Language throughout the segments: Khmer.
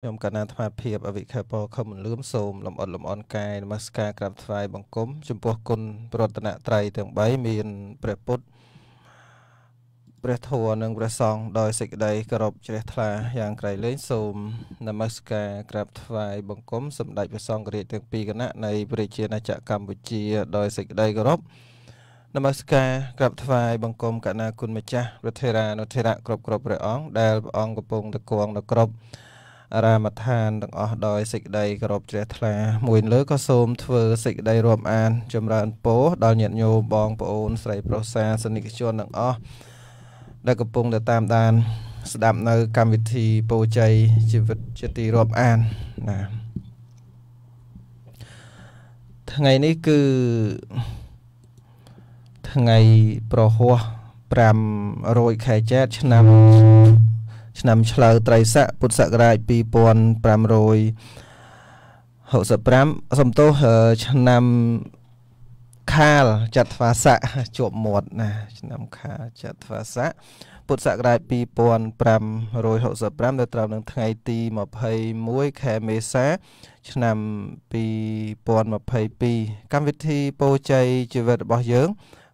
ខ្ញុំកណ្ណាអាត្មាភាពអវិខពរខំមិនលឿមសូមលំអិតលំអនកាយនមស្ការក្រាប ថ្វាយបង្គំចំពោះគុណប្រតនត្រ័យទាំង3មានព្រះពុទ្ធព្រះធម៌និងព្រះសង្ឃដោយសេចក្តីគោរពជ្រះថ្លាយ៉ាងក្រៃលែងសូមនមស្ការក្រាបថ្វាយបង្គំសម្តេចព្រះសង្ឃរាជទាំងពីរគណៈនៃព្រះជាណាចក្រកម្ពុជាដោយសេចក្តីគោរពនមស្ការក្រាបថ្វាយបង្គំកណាគុណម្ចាស់ព្រះធេរានុធេរៈគ្រប់គ្រប់ព្រះអង្គដែលព្រះអង្គកំពុងតកងដល់គ្រប់រាមដ្ឋានទាំងអស់ដោយសេចក្តីគោរពជ្រះថ្លាមួយលើក៏សូមធ្វើសេចក្តីរាប់អានចម្រើនពរដល់ញាតិញោមបងប្អូនស្រីប្រុសសាសនិកជនទាំងអស់ដែលកំពុងតែតាមដាន ស្ដាប់នៅ កម្មវិធីពរជ័យជីវិតជាទីរាប់អានណាថ្ងៃនេះគឺថ្ងៃប្រហោះ500ខែចែកឆ្នាំឆ្នាំឆ្លូវត្រីស័កពុទ្ធសករាជ2565សំទោសឆ្នាំខាលចត្វាស័កជាប់មាត់ណា ឆ្នាំខាលចត្វាស័កពុទ្ធសករាជ2565ដល់ត្រូវនឹងថ្ងៃទី21ខែមេសា ឆ្នាំ2022កម្មវិធីពោជ័យជីវិតរបស់យើង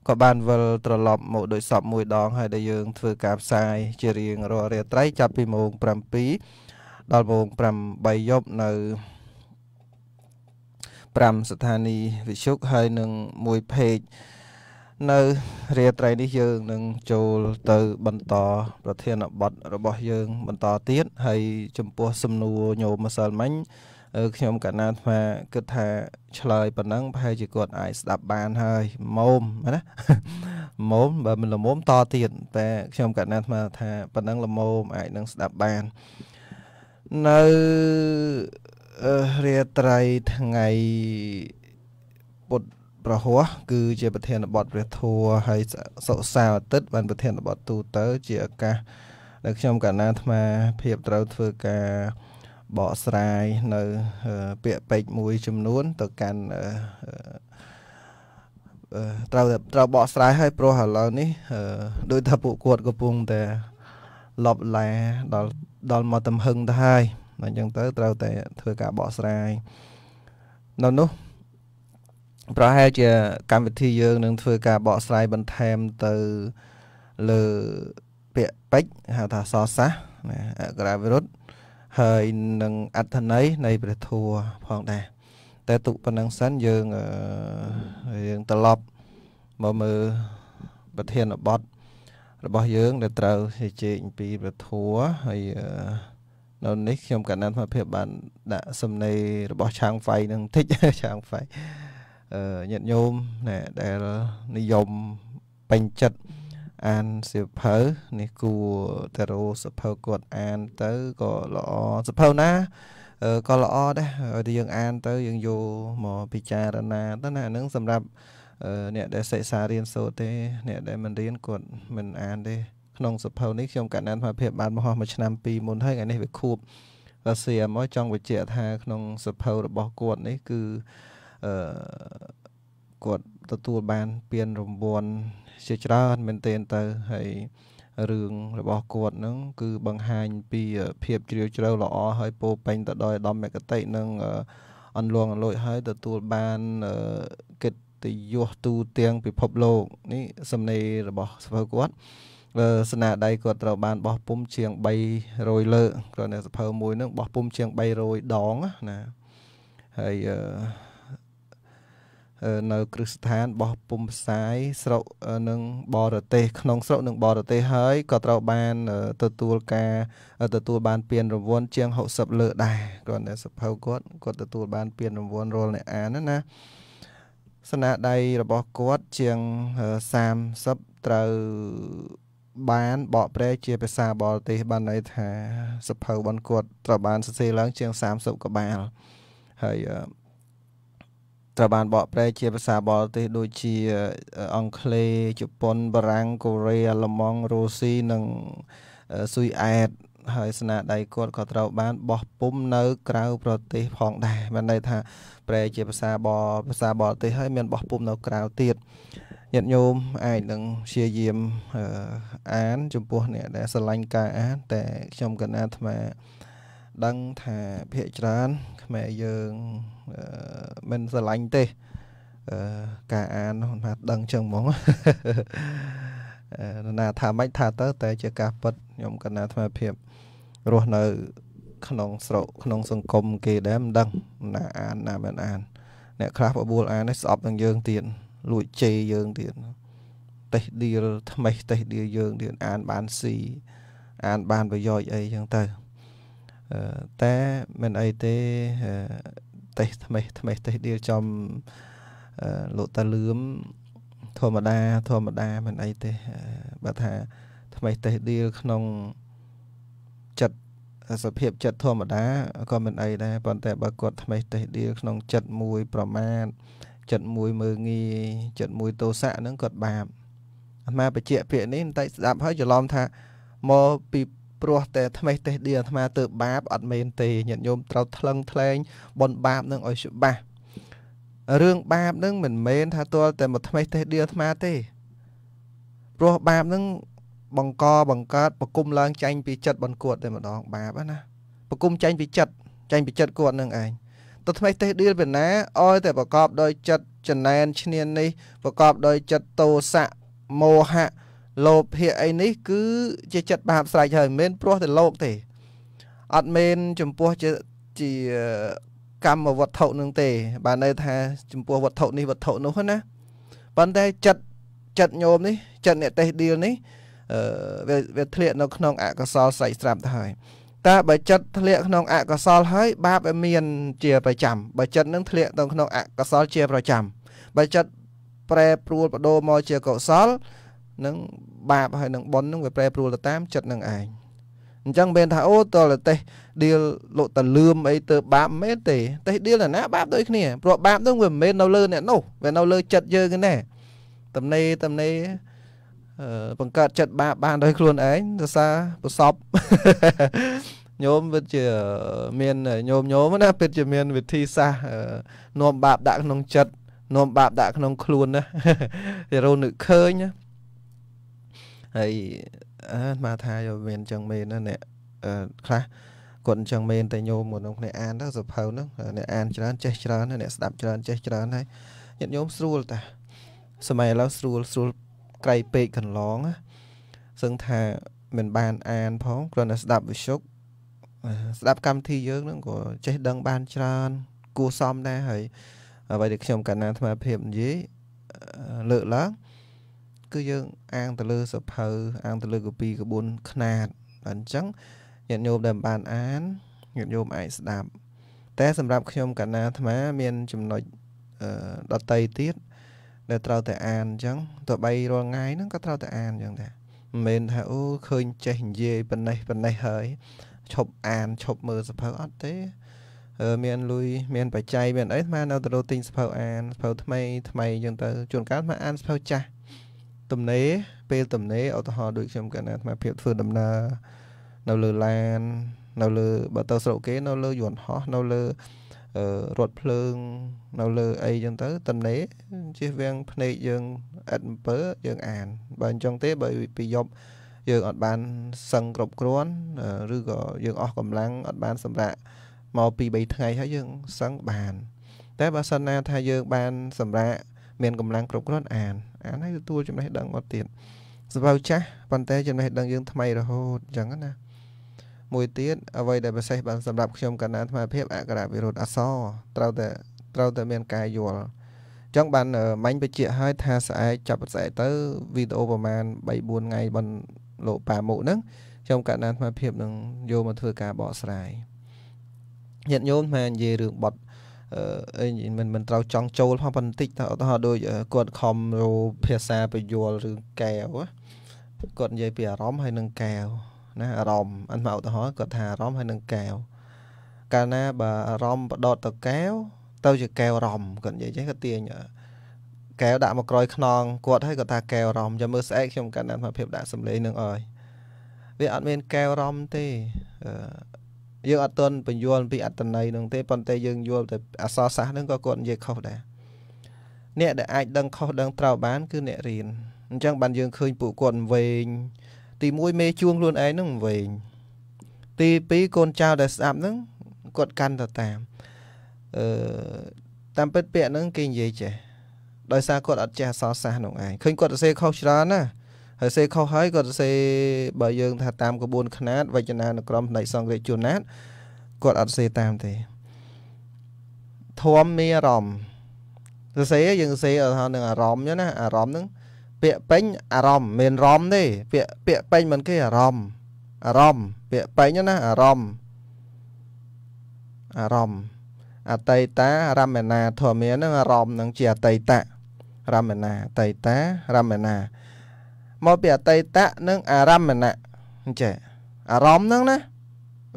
ក៏បានវិលត្រឡប់មកដោយសពមួយដងហើយដែលយើង ធ្វើការផ្សាយជារៀងរាល់រាត្រី ចាប់ពីម៉ោង7ដល់ម៉ោង8យប់នៅ5ស្ថានីយ៍វិទ្យុហើយនឹងមួយเพจនៅរាត្រីនេះយើងនឹងចូលទៅបន្តប្រធានបទរបស់យើងបន្តទៀតហើយចំពោះសំណួរញោមម្សិលមិញខ្ញុំកណាថ្មគិតថាឆ្លើយប៉ុណ្ណឹងប្រហែលជាគាត់អាចស្ដាប់បានហើយមុំណាមុំបើមិនលមុំតទៀតតែខ្ញុំកណាថ្មថាប៉ុណ្ណឹងលមុំអាចនឹងស្ដាប់បាននៅរាត្រីថ្ងៃពុទ្ធប្រហោះគឺជាប្រធានបទព្រះធัวហើយសុសៅអាទិត្យបានប្រធានបទទូទៅ ជាឱកាសដែលខ្ញុំកណាអាត្មា ភាពត្រូវធ្វើការបកស្រាយនៅពាក្យពេចមួយចំនួន ទៅកាន់ត្រូវត្រូវបកស្រាយឲ្យព្រោះឥឡូវនេះដោយថាពួកគាត់កំពុងតែលបឡាដល់ដល់មកទំហឹងទៅហើយអញ្ចឹងទៅ ត្រូវតែធ្វើការបកស្រាយនៅនោះប្រហែលជាកម្មវិធីយើងនឹងធ្វើការបកស្រាយបន្ថែមទៅ លើពាក្យពេចហៅថាសរសាសណាអក្សរវិរុទ្ធហើយនឹងអត្ថន័យនៃព្រះធម៌ផងដែរតែទុប៉ុណ្ណឹងសិនយើងយើងត្រឡប់មកមើលប្រធានបទរបស់យើងដែលត្រូវជជែកអំពីព្រះធម៌ហើយនៅនេះខ្ញុំកណ្ដាលសមភាពបានដាក់សំណេររបស់ឆាងហ្វៃនឹងតិចឆាងហ្វៃអឺញាតិញោមណែដែលនិយមពេញចិត្តអានសៀវភៅនេះគួរតារោសៀវភៅគាត់អានទៅក៏ល្អសៀវភៅណាក៏ល្អដែរឲ្យយើង អានទៅ យើងយកមកពិចារណា ទៅណាហ្នឹងសម្រាប់អ្នកដែលសិក្សារៀនសូត្រទេ អ្នកដែលមិនរៀនគាត់មិនអានទេក្នុងសៀវភៅនេះខ្ញុំកណ្ដាលថាភាពបានមកហោះមួយឆ្នាំពីរមុនហើយថ្ងៃនេះវាខួបរសៀលមកចង់បញ្ជាក់ថា ក្នុងសៀវភៅរបស់គាត់នេះគឺអឺគាត់ទទួលបានពានរង្វាន់ជាច្រើនមែនទែនទៅហើយរឿងរបស់គាត់នឹងគឺបង្ហាញពីភាពជ្រាលជ្រៅល្អហើយពោពេញទៅដោយឧត្តមមគតិនិងអន្លងអលួយហើយទទួលបានកិត្តិយសទូទាំងពិភពលោក នេះសំណេររបស់ ស្វើគាត់ស្នាដៃគាត់ត្រូវបានបោះពុំជាង300លើគាត់នៅសភៅមួយនឹងបោះពុំជាង300ដងណាហើយនៅគ្រឹះស្ថានរបស់ពុំផ្សាយស្រុកនិងបរទេសក្នុងស្រុកនិងបរទេសហើយក៏ត្រូវ បានទទួលការទទួលបានពានរង្វាន់ជាង60លើដែរគាត់នៅសភៅគាត់គាត់ទទួលបានពានរង្វាន់រាល់អ្នកអានណាស្នាដៃរបស់គាត់ជាង30ត្រូវបានបកប្រែជាភាសាបរទេសបានន័យថាសភៅរបស់គាត់ត្រូវបានសរសេរឡើង ជាង30ក្បាលហើយត្រូវ បានបកប្រែជាភាសាបរទេសដូចជាអង់គ្លេសជប៉ុនបារាំងកូរ៉េអាល្លឺម៉ង់រុស្ស៊ីនិងស៊ុយអែតហើយស្នាដៃគាត់ក៏ត្រូវបានបោះពុំនៅក្រៅប្រទេសផងដែរមានន័យថាប្រែជាភាសាបរភាសាបរទេសហើយមានបោះពុំនៅក្រៅទៀតញាតិញោមអាចនឹងព្យាយាមអាន ចំពោះអ្នកដែលស្រឡាញ់ការអាន តែខ្ញុំកណាអាត្មាដឹងថាភាកច្រើនខ្មែរយើងមិនស្រឡាញ់ទេការអានហ្នឹងថាដឹងចឹងហ្មងណាថាម៉េចថាទៅតែជាការពិតខ្ញុំកណាថ្មភាពរស់នៅ ក្នុងស្រុកក្នុង សង្គមគេដែរមិនដឹង ណា អានណាមិនអានអ្នកខ្លះបបួលអាននេះស្អប់នឹងយើងទៀតលួចជេរយើងទៀតេះដៀលថ្មេះទេសដៀលយើងទៀតអានបានស៊ីអានបានប្រយោជន៍អីចឹងទៅតែមិនអីទេតេះថ្មេះថ្មេះតេះដៀលចំលោកតាលឿមធម្មតាធម្មតា មិនអីទេបើថាថ្មេះតេះដៀលក្នុងចិត្តសភាពចិត្តធម្មតាក៏មិនអីដែរប៉ុន្តែបើគាត់ថ្មេះតេះដៀលក្នុងចិត្តមួយ ប្រមាថចិត្តមួយមើងងាយចិត្តមួយទោសៈហ្នឹងគាត់បាបអាត្មាបច្ចៈពាក្យនេះបន្តិចស្ដាប់ហើយច្រឡំថាមកពីព្រោះតែថ្មេះទេឌីអាត្មាទើបបាបអត់មែនទេញាតិញោមត្រូវថ្លឹងថ្លែងបនបាបនឹងឲ្យច្បាស់រឿងបាបនឹងមិនមែនថាទាល់តែមកថ្មេះទេឌីអាត្មាទេព្រោះបាបនឹងបង្កបង្កើតប្រគុំឡើងចាញ់ពីចិត្តបនគាត់តែម្ដង បាបណាប្រគុំចាញ់ពីចិត្តចាញ់ពីចិត្តគាត់នឹងឯងទៅថ្មីទេសដៀលពីណាអោយតែប្រកបដោយចិត្តចំណែនឈ្នាននេះប្រកបដោយចិត្តតោសៈមោហៈលោភៈអីនេះ គឺជាចិត្តបាបស្រែកហើយមិនមែនព្រោះតែលោកទេអត់មែនចំពោះជាជាកម្មវត្ថុនឹងទេបានន័យថា ចំពោះវត្ថុនេះវត្ថុនោះណាប៉ុន្តែចិត្តចិត្តញោមនេះចិត្តអ្នកទេសឌីលនេះអឺវាធ្លាក់នៅក្នុង អកុសលស្រែកស្រាប់ទៅហើយតើបើចិត្តធ្លាក់ក្នុងអកុសលហើយ បាបវាមានជាប្រចាំបើចិត្តនឹងធ្លាក់ទៅក្នុងអកុសល ជា ប្រចាំបើចិត្តប្រែប្រួលបដូរមកជាកុសលនឹងបាបហើយនឹងបុណ្យនឹងវាប្រែប្រួលទៅតាមចិត្តនឹងឯងអញ្ចឹងមិនថាអូតលតេះដៀលលោកតលឿមអីទៅបាបមែនទេតេះដៀលណាបាបដូចគ្នាព្រោះបាបនឹងវាមិនមែននៅលើអ្នកនោះវានៅលើចិត្តយើងទេណាតំណេតំណេបង្កើតចិត្តបាបបានដោយខ្លួនឯងសរសើរប្រសពញោមវាជាមានញោមញោមណាពិតជាមាន វិធីសាស្ត្រនាំបាបដាក់ក្នុងចិត្តនាំបាបដាក់ក្នុងខ្លួនណារោនឹកឃើញណាហើយអឺមកថាយកមានចឹងមែនណាអ្នកអឺខ្លះគាត់អញ្ចឹងមែនតែញោមមកក្នុងគ្នាអានទៅសភៅហ្នឹងអ្នកអានច្រើនចេះច្រើនអ្នកស្ដាប់ច្រើនចេះច្រើនហើយញាតិញោមស្រួលតាសម័យឥឡូវស្រួលស្រួលក្រៃពេកកន្លងសឹងថាមិនបានអានផងគ្រាន់តែស្ដាប់វិសុខស្ដាប់កម្មវិធីយើងហ្នឹងក៏ចេះដឹងបានច្រើន គួសមដែរហើយអ្វីដែលខ្ញុំកណ្ណាអាត្មាភាពនិយាយលើកឡើងគឺយើងអាងទៅលើសភៅអាងទៅលើកពីក្បួនខ្នាតអញ្ចឹងញាតិញោមដែលបានអានញាតិញោមអាចស្ដាប់តែសម្រាប់ខ្ញុំកណាអាត្មា មាន ចំណុចដតីទៀតដែលត្រូវតែអានអញ្ចឹងទោះបីរាល់ថ្ងៃហ្នឹងក៏ត្រូវតែអានអញ្ចឹងដែរមិនមែនថាអូឃើញចេះនិយាយប៉ណ្ណេះប៉ណ្ណេះហើយឈប់អានឈប់មើលសភៅអត់ទេ មានលុយមាន បច្ច័យមានអីអាត្មានៅទៅទិញសភៅអានសភៅថ្មីថ្មីអញ្ចឹងទៅជួនកាលអាត្មាអានសភៅចាស់ទំនេរពេលទំនេរឧទាហរណ៍ដូចខ្ញុំកាលណាអាត្មាភាពធ្វើដំណើរនៅលើឡាននៅលើបើទៅស្រុកគេនៅលើយន្តហោះនៅលើរថភ្លើងនៅលើអីចឹងទៅ ទំនេរជិះវាំងភ្នែកយើងអត់អំពើយើងអានបើអញ្ចឹងទេបើពីយប់យើងអត់បានសឹងគ្រប់គ្រាន់ឬក៏យើងអស់កម្លាំងអត់បានសម្រាកមកពី3ថ្ងៃហើយយើងសឹងបាន តែបើសិនណាថាយើង បាន សម្រាកមានកម្លាំងគ្រប់គ្រាន់អានអានហើយទទួលចំណេះដឹងអត់ទៀតសភៅចាស់ប៉ុន្តែចំណេះដឹងយើង ថ្មីរហូតអញ្ចឹងណាមួយទៀតអ្វីដែលពិសេសបានសម្រាប់ខ្ញុំកណ្ណាថ្មភាពអក្សរវិរុទ្ធអសរត្រូវតែត្រូវតែមានការយល់ចឹងបានមាញ់បជាឲ្យថាស្អែកចាប់ស្អែកទៅវីដេអូប្រហែល3 4ថ្ងៃបនលោកប៉ាមុខហ្នឹងខ្ញុំកណ្ណាថ្មភាពនឹងយកមកធ្វើការបកស្រាយញាតិញោមថានិយាយរឿងបត់អីមិនមិនត្រូវចង់ចូលផងបន្តិចឧទាហរណ៍ដូចគាត់ខំរោភាសាពយលឬកែវគាត់និយាយពីអារម្មណ៍ហើយនឹងកែវណាអារម្មណ៍អត់មកឧទាហរណ៍គាត់ថាអារម្មណ៍ហើយនឹងកែវកាលណាបើអារម្មណ៍បដតទៅកែវទៅជាកែវរំគាត់និយាយចឹងគាត់ទាញកែវដាក់មកក្រោយខ្នងគាត់ហើយគាត់ថាកែវរំចាំមើលស្អែកខ្ញុំកាន់តែភាពដាក់សម្លេងនឹងអើយវាអត់មានកែវរំទេអឺយើងអត់ទាន់បញ្យល់ពីអត្តន័យនឹងទេប៉ុន្តែយើងយល់តែអសរសាស្ត្រនឹងក៏គាត់និយាយខុសដែរអ្នកដែលអាចដឹងខុសដឹងត្រូវបាន គឺអ្នករៀនអញ្ចឹងបានយើងឃើញពួកគាត់វែងទី1មេជួងខ្លួនឯងនឹងវែងទី2កូនចៅដែលស្ដាប់នឹងគាត់កាន់ទៅតាមអឺតាមពិតពាក្យហ្នឹង គេនិយាយចេះដោយសារគាត់អត់ចេះអសរសាស្ត្រនោះឯងឃើញគាត់សរសេរខុសច្រើនណាហើយសេខុសហើយគាត់សេបើយើងថាតាមក្បួនខ្នាតវចនានុក្រមផ្នែកសង្ឃរាជជួនណាតគាត់អត់សេតាមទេធំមានអារម្មណ៍សរសេរយើងសរសេរថានឹងអារម្មណ៍ណាអារម្មណ៍ហ្នឹងពាក្យពេញអារម្មណ៍មានរំទេពាក្យពាក្យពេញមិនគេអារម្មណ៍អារម្មណ៍ពាក្យពេញណាអារម្មណ៍អារម្មណ៍អតីតារមណាធម្មានឹងអារម្មណ៍នឹងជាអតីតរមណាអតីតារមណាមកពីអតីតៈនិងអារម្មណៈអញ្ចឹងអារម្មណ៍ហ្នឹងណា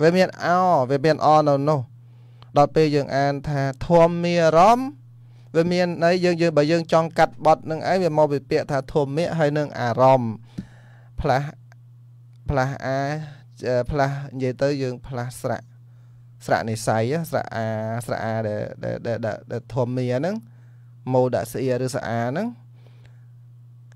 វាមានអវាមានអនៅនោះដល់ពេលយើងអានថាធម៌មានអារម្មណ៍វាមានន័យយើងយើងបើយើងចង់កាត់បត់នឹងឯងវាមកពីពាក្យថាធម៌មេហើយនឹងអារម្មណ៍ផ្លាស់ផ្លាស់អាផ្លាស់និយាយទៅយើង ផ្លាស់ស្រៈស្រៈនិស័យស្រៈអាស្រៈអាដែលដែលដែលធម៌មេហ្នឹងម៉ូដាក់ស្អៀឬស្រៈអាហ្នឹង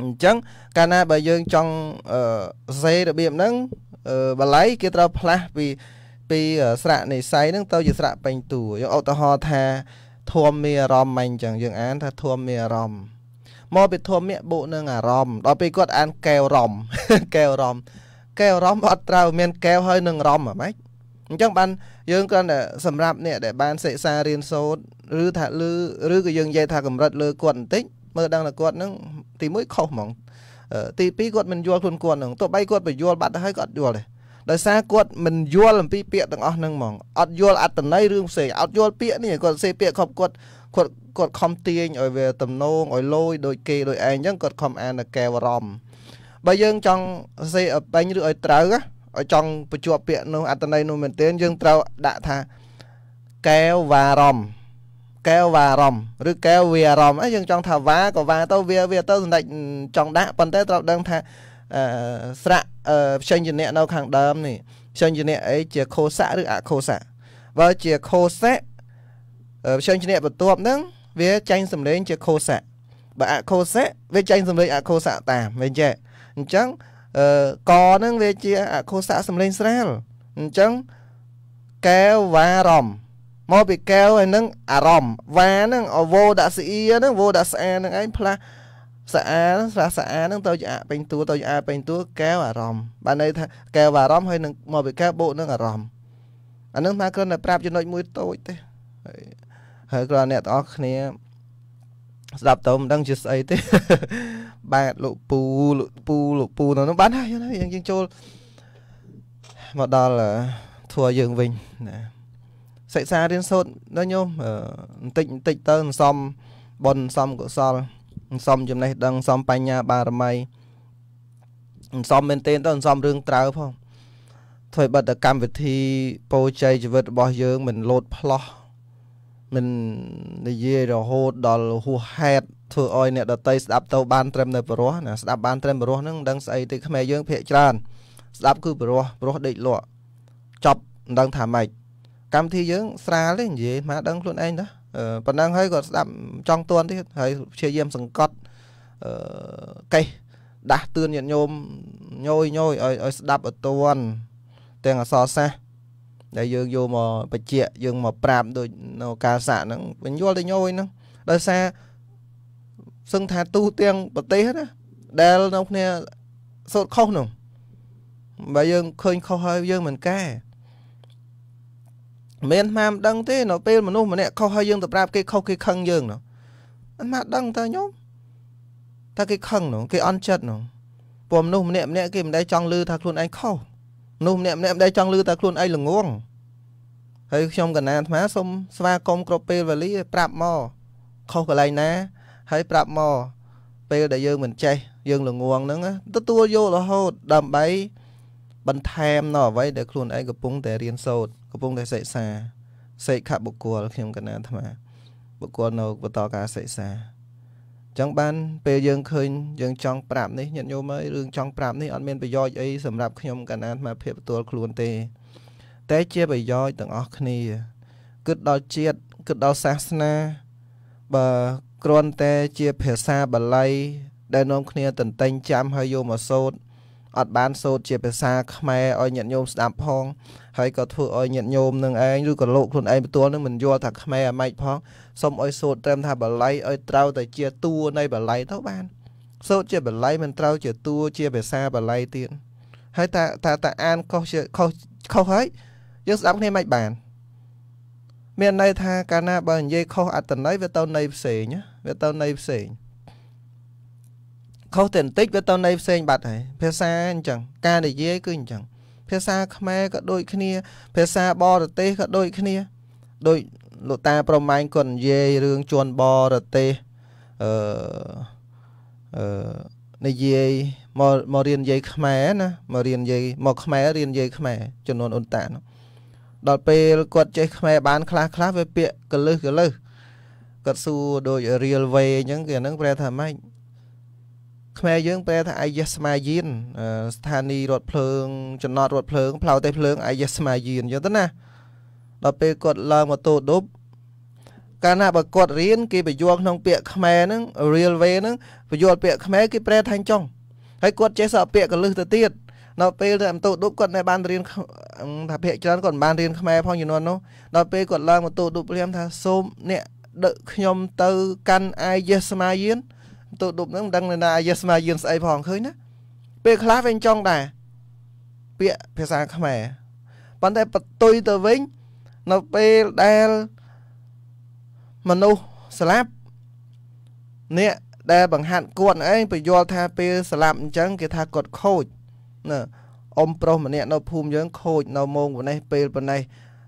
អញ្ចឹងកាលណាបើយើងចង់សរសេររបៀបហ្នឹងបាល័យគេត្រូវផ្លាស់ពីពីស្រៈនិស័យហ្នឹង ទៅជាស្រៈពេញតួយើងឧទាហរណ៍ថាធម៌មានអារម្មណ៍មិនអញ្ចឹងយើង អានថាធម៌មានអារម្មណ៍មកពីធម៌មៈបុនឹងអារម្មណ៍ដល់ពេលគាត់អានកែវរំកែវរំកែវរំអត់ត្រូវមានកែវហើយនឹងរំហ្មងអញ្ចឹងបាន យើងគ្រាន់តែសម្រាប់អ្នកដែលបានសិក្សារៀនសូត្រឬថាឬឬក៏យើងនិយាយថាកម្រិតលើគាត់បន្តិចមើលដឹងតែគាត់នឹងទី1ខុសហ្មង ទី2គាត់មិនយល់ខ្លួនគាត់នឹងទោះបីគាត់បញ្យល់បាត់ទៅហើយគាត់យល់ដែរដោយសារគាត់មិនយល់អំពីពាក្យទាំងអស់ហ្នឹងហ្មងអត់យល់អត្តន័យរឿងផ្សេងអត់យល់ពាក្យនេះគាត់សេពាក្យខប់គាត់គាត់គាត់ខំទាញឲ្យវាទំនងឲ្យលយដូចគេដូចឯងអញ្ចឹងគាត់ខំអានតែកែវរំបើយើងចង់សេឲ្យបាញ់ឬឲ្យត្រូវឲ្យចង់បញ្ជាក់ពាក្យនោះអត្តន័យនោះមែនទែនយើងត្រូវដាក់ថាកែវវារំកែវវ៉ារំឬកែវវារំអីយើងចង់ថាវ៉ាក៏វ៉ាទៅវាវាទៅសម្ដេចចង់ដាក់ប៉ុន្តែត្រូវដឹងថាអឺស្រៈផ្សេងជំនៈនៅខាងដើមនេះផ្សេងជំនៈអីជាខោសៈឬអខោសៈបើជាខោសៈផ្សេងជំនៈបន្ទាប់ហ្នឹង វាចាញ់សម្លេងជាខោសៈបើអខោសៈវាចាញ់សម្លេងអខោសៈតាមវិញចេះអញ្ចឹងអឺកហ្នឹងវាជាអខោសៈសម្លេងស្រាលអញ្ចឹងកែវវ៉ារំមកពីកែវហើយនឹងអារម្មណ៍វ៉ាហ្នឹងអវោដាក់ស្អៀហ្នឹងវោដាក់ស្អាហ្នឹងឯងផ្លាស់ស្អាស្អាស្អាហ្នឹងទៅជាអពេញតួទៅជាអពេញតួកែវអារម្មណ៍បានន័យថាកែវអារម្មណ៍ហើយនឹងមកពីកែវបូកនឹងអារម្មណ៍អានឹងថាគ្រាន់តែប្រាប់ចំណុចមួយតូចទេហើយគ្រាន់អ្នកទាំងអស់គ្នា ស្ដាប់ទៅមិនដឹងជាស្អីទេបាទលោកពូលោកពូលោកពូនោះបានហើយយើងចូលមកដល់ធัวយើងវិញណាសិក្សារៀនសូត្រដល់ញោមបន្តិចបន្តិចទៅសន្សំបុណ្យសន្សំកុសលសន្សំចំណេះដឹងសន្សំបញ្ញាបារមីសន្សំមែនទែនទៅសន្សំរឿងត្រើផងធ្វើបិទតែកម្មវិធីពោជ័យជីវិតរបស់យើងមិនលោតផ្លោះមិននិយាយរហូតដល់ហួសហេតុធ្វើឲ្យអ្នកដតីស្ដាប់ទៅបានត្រឹមនៅព្រោះណាស្ដាប់បានត្រឹមព្រោះហ្នឹងដឹងស្អីទេខ្មែរយើងភាកច្រើនស្ដាប់គឺព្រោះព្រោះដេកលក់ចប់មិនដឹងថាម៉េចកម្មវិធីយើងស្រាលទេនិយាយមកដឹងខ្លួនឯងទៅប៉ុណ្ណឹងហើយគាត់ស្ដាប់ចង់តន់ទៀតហើយព្យាយាមសង្កត់អឺកេះដាស់តឿនញាតិញោមញយញយឲ្យឲ្យស្ដាប់ឲ្យតន់ទាំងអសរសាស្ត្រដែលយើងយកមកបច្ចៈយើងមកប្រាប់ដូចនៅការសាក់ហ្នឹងវិញយល់ទៅញយហ្នឹងដោយសារសឹងថាទូទាំងប្រទេសណាដែលនៅគ្នាសោតខុសនោះបើយើងឃើញខុសហើយយើងមិនកែមិនអាមិនដឹងទេនៅពេលមនុស្សម្នាក់ខុសហើយយើងទៅប្រាប់គេខុសគេខឹងយើងនោះអាមិនដឹងតើញោមថាគេខឹងនោះគេអន់ចិត្តនោះពួកមនុស្សម្នាក់ម្នាក់គេមិនដែលចង់លឺថាខ្លួនឯងខុសមនុស្សម្នាក់ម្នាក់មិនដែលចង់លឺថាខ្លួនឯងល្ងងហើយខ្ញុំកណាអាត្មាសូមស្វាគមន៍គ្រប់ពេលវេលាប្រាប់មកខុសកន្លែងណាហើយប្រាប់មកពេលដែលយើងមិនចេះយើងល្ងងហ្នឹងទទួលយករហូតដើម្បីបន្ថែមនៅអ្វីដែលខ្លួនឯងកំពុងតែរៀនសូត្រកំពុងតែសិក្សាសិក្ខាបុគ្គលខ្ញុំកណាអាត្មាបុគ្គលនៅបន្តការសិក្សាអញ្ចឹងបាន ពេលយើងឃើញយើងចង់ប្រាប់នេះញាតិញោមអើយរឿងចង់ប្រាប់នេះអត់មានប្រយោជន៍អីសម្រាប់ខ្ញុំកណាអាត្មាភាពផ្ទាល់ខ្លួនទេតែជាប្រយោជន៍ទាំងអស់គ្នាគិតដល់ជាតិគិតដល់សាសនា បើគ្រាន់តែជាភាសាបាលី ដែលនាំគ្នាតន្ទិញចាំហើយយកមកសូត្រអត់បានសូត្រជាភាសាខ្មែរឲ្យញាតិញោមស្ដាប់ផងហើយក៏ធ្វើឲ្យញាតិញោមនឹងឯងឬក៏លោកខ្លួនឯងផ្ទាល់នឹងមិនយល់ថាខ្មែរអាម៉េចផងសូមឲ្យសូត្រត្រឹមថាបល័យឲ្យត្រូវតែជាតួនៃបល័យទៅបាន សូត្រជាបល័យមិនត្រូវជាតួជាភាសាបល័យទៀតហើយតាតាតាអានខុសខុសខុសហើយយើងស្ដាប់គ្នាមិនបានមានន័យថាកាលណាបើនិយាយខុសអត្តន័យវាទៅន័យផ្សេងវាទៅន័យផ្សេងខុសតែបន្តិចវាទៅនៃផ្សេងបាត់ហើយភាសាអញ្ចឹងការនិយាយគឺអញ្ចឹងភាសាខ្មែរក៏ដូចគ្នា ភាសាបរទេសក៏ដូចគ្នា ដូចលោកតាប្រម៉ែងគាត់និយាយរឿងជន់បរទេសអឺអឺនិយាយមកមករៀននិយាយខ្មែរណាមករៀននិយាយមកខ្មែររៀននិយាយខ្មែរចំនួនអូនតានោះដល់ពេលគាត់ចេះខ្មែរបាន ខ្លះខ្លះវាពាក្យកលឹះកលឹះគាត់សួរដូច railway អញ្ចឹងគេហ្នឹងប្រែថាម៉េចខ្មែរយើងប្រែថាអាយស្មាយាន ស្ថានីយ៍រថភ្លើងចំណតរថភ្លើងផ្លូវតែភ្លើងអាយស្មាយានយល់ទៅណាដល់ពេលគាត់ឡើងម៉ូតូឌុបកាលណាបើគាត់រៀនគេបញ្យល់ក្នុងពាក្យខ្មែរហ្នឹង railway ហ្នឹងបញ្យល់ពាក្យខ្មែរគេប្រែថាចុងហើយគាត់ចេះសរពាក្យកលឹះទៅទៀតដល់ពេលទៅម៉ូតូឌុបគាត់នៅបានរៀនថាភាកច្រើនគាត់មិនបានរៀនខ្មែរផងជំនាន់នោះដល់ពេលគាត់ឡើងម៉ូតូឌុបរៀមថាសូមអ្នកដឹកខ្ញុំទៅកាន់អាយស្មាយានទូដប់ហ្នឹងមិនដឹងនៅណាយេស្មាយឿនស្អីផងឃើញណាពេលខ្លះវិញចង់ដែរពាក្យភាសាខ្មែរប៉ុន្តែបតុយទៅវិញនៅពេលដែលមនុស្សស្លាប់អ្នកដែលបង្ហាត់គាត់ឯងពយល់ថាពេលស្លាប់អញ្ចឹងគេថាគាត់ខូចណាអ៊ំប្រុសម្នាក់នៅភូមិយើង ខូច នៅម៉ោងប៉ុណ្ណេះពេលប៉ុណ្ណេះ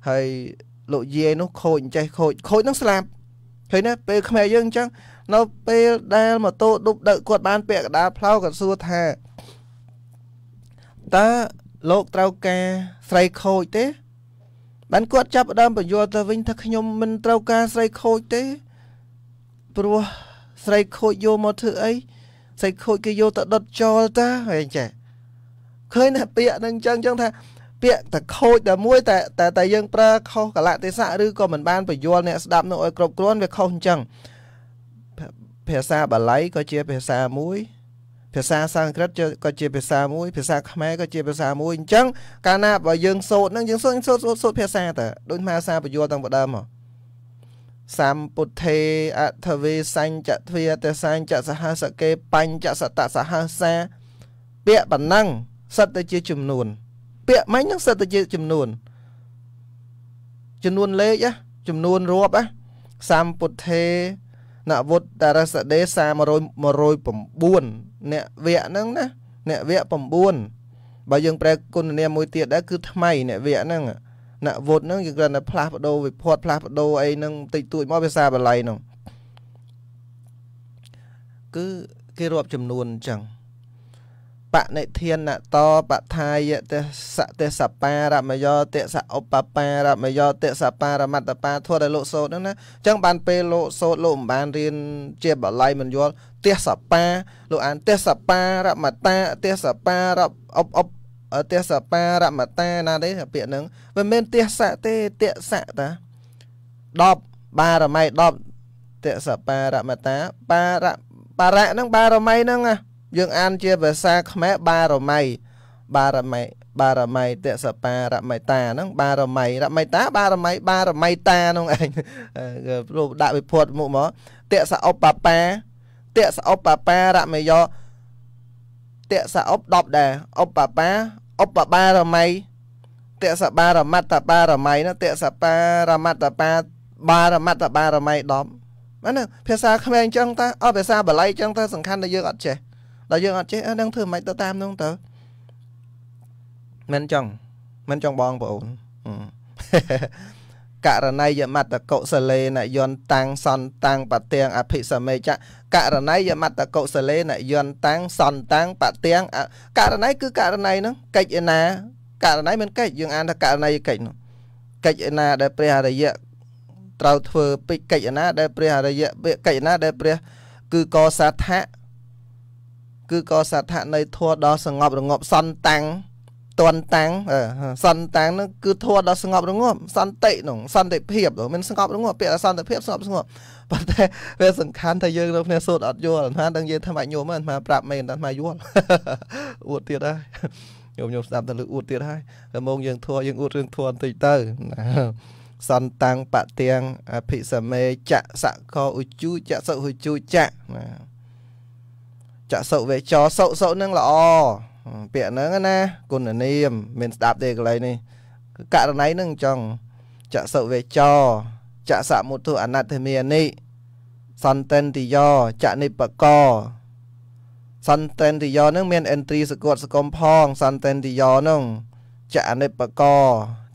ហើយលោកយាយនោះខូចអញ្ចេះខូចខូចនឹងស្លាប់ឃើញណាពេលខ្មែរយើងអញ្ចឹងនៅពេលដែលម៉ូតូដុបដឹកគាត់បានពាក់កដាលផ្លោគាត់សួរថាតើលោកត្រូវការស្រីខូចទេ បានគាត់ចាប់ដើមបញ្យល់ទៅវិញថាខ្ញុំមិនត្រូវការស្រីខូចទេព្រោះស្រីខូចយកមកធ្វើអីស្រីខូចគេយកទៅដុតចោលតាហើយចាឃើញណាពាក្យហ្នឹងចឹងចឹងថាពាក្យតែខូចតែមួយតែតែតែយើងប្រើខុសកលៈទេសៈឬក៏មិនបានបញ្យល់អ្នកស្ដាប់នោះឲ្យគ្រប់គ្រាន់វាខុសអញ្ចឹងភាសាបាលីក៏ជាភាសាមួយភាសាសំស្ក្រឹតក៏ជាភាសាមួយភាសាខ្មែរក៏ជាភាសាមួយអញ្ចឹងកាលណាបើយើងសូត្រនឹងយើងសូត្រសូត្រសូត្រភាសាតើដូចមហាសាពយល់តាំងពីដើមមកសម្ពុទ្ធេអថវេសញ្ចទ្វាទេសញ្ចសហសកេបញ្ចសតសហសាពាក្យប៉ុណ្ណឹងសិតទៅជាចំនួនពាក្យមិញនឹងសិតទៅជាចំនួនចំនួនលេខចំនួនរាប់សម្ពុទ្ធេអ្នកវុតតារសដេសា100 109អ្នកវគ្គហ្នឹង ណា អ្នកវគ្គ9បើយើងប្រែគុណនាមមួយទៀតដែរគឺថ្មី អ្នកវគ្គហ្នឹងអ្នកវុតហ្នឹងយើងគ្រាន់តែផ្លាស់ប្ដូរវិភ័តផ្លាស់ប្ដូរអីហ្នឹងតិចតួចមកភាសាបាលីហ្នឹងគឺគេរាប់ចំនួនអញ្ចឹងបនិធានតបថាយតិសតិសបារមយោតិសឧបបារមយោតិសបារមត្តបាធួរដែលលោកសូត្រហ្នឹងណាអញ្ចឹងបានពេលលោកសូត្រលោកមិនបានរៀនជាបាលីមិនយល់ទេសបាលោកអានទេសបារមតាទេសបារឧបឧបទេសបារមតា ណាទេពាក្យហ្នឹងមិនមែនទេសៈទេទេសៈតា10បារមី10ទេសបារមតា បារបារៈហ្នឹងបារមីហ្នឹងណាយើងអានជាភាសាខ្មែរបារមី បារមីបារមីតសបារមីតាហ្នឹងបារមីរមីតាបារមី បារមីតាហ្នឹងឯងព្រោះដាក់វិភពមុខមកតសអុបបាបាតសអុបបាបារមយោតសអុប10ដែរអុបបាបាអុបបារមីតសបារមត្តបារមីណាតសបារមត្តបាបារមត្តបារមី10ហ្នឹងភាសាខ្មែរអញ្ចឹងតើអភាសាបាលីអញ្ចឹងតើសំខាន់តែយើងអត់ចេះដល់យើងអត់ចេះអឺនឹងធ្វើមិនទៅតាមនោះទៅមិនចង់មិនចង់បងប្អូនករណីយមត្តកុសលេនយន្តាំងសន្តាំងបទាំងអភិសមេចៈករណីយមត្តកុសលេនយន្តាំងសន្តាំងបទាំងករណីគឺករណីហ្នឹងកិច្ចណាករណីមិនកិច្ចយើងអានថាករណីកិច្ចនោះកិច្ចណា ដែលព្រះអរិយត្រូវធ្វើពេចកិច្ចណាដែលព្រះអរិយកិច្ចណាដែលព្រះគឺកសាថៈគឺក៏សដ្ឋនៃធัวដ៏សងប់រងប់សន្តាំងតន់តាំងសន្តាំងនោះគឺធัวដ៏សងប់រងប់សន្តិនោះសន្តិភាពមានសងប់រងប់ពាក្យសន្តិភាពស្ងប់ស្ងប់ប៉ុន្តែវាសំខាន់ថាយើងនៅគ្នាសូត្រអត់យល់ថាដឹងនិយាយថាមិនញោមហ្នឹងប្រាប់មែនតែមិនយល់អួតទៀតហើយញោមញោមស្ដាប់តែលើអួតទៀតហើយដំបងយើងធัวយើងអួតរឿងធัวបន្តិចទៅសន្តាំងបទៀងអភិសមេចៈសកោឧជុចៈសុហុជុចៈណាចសុវេចរសុសុនឹងល្អពាក្យហ្នឹងណាគុណនាមមានស្ដាប់ទេកន្លែងនេះករណីហ្នឹងអញ្ចឹងចសុវេចរចសមុទុអនត្តមេនិសន្តន្តិយោចនិបកោសន្តន្តិយោនឹងមានអិនទ្រីសកតសកុំផង សន្តន្តិយោនឹងចអនិបកោ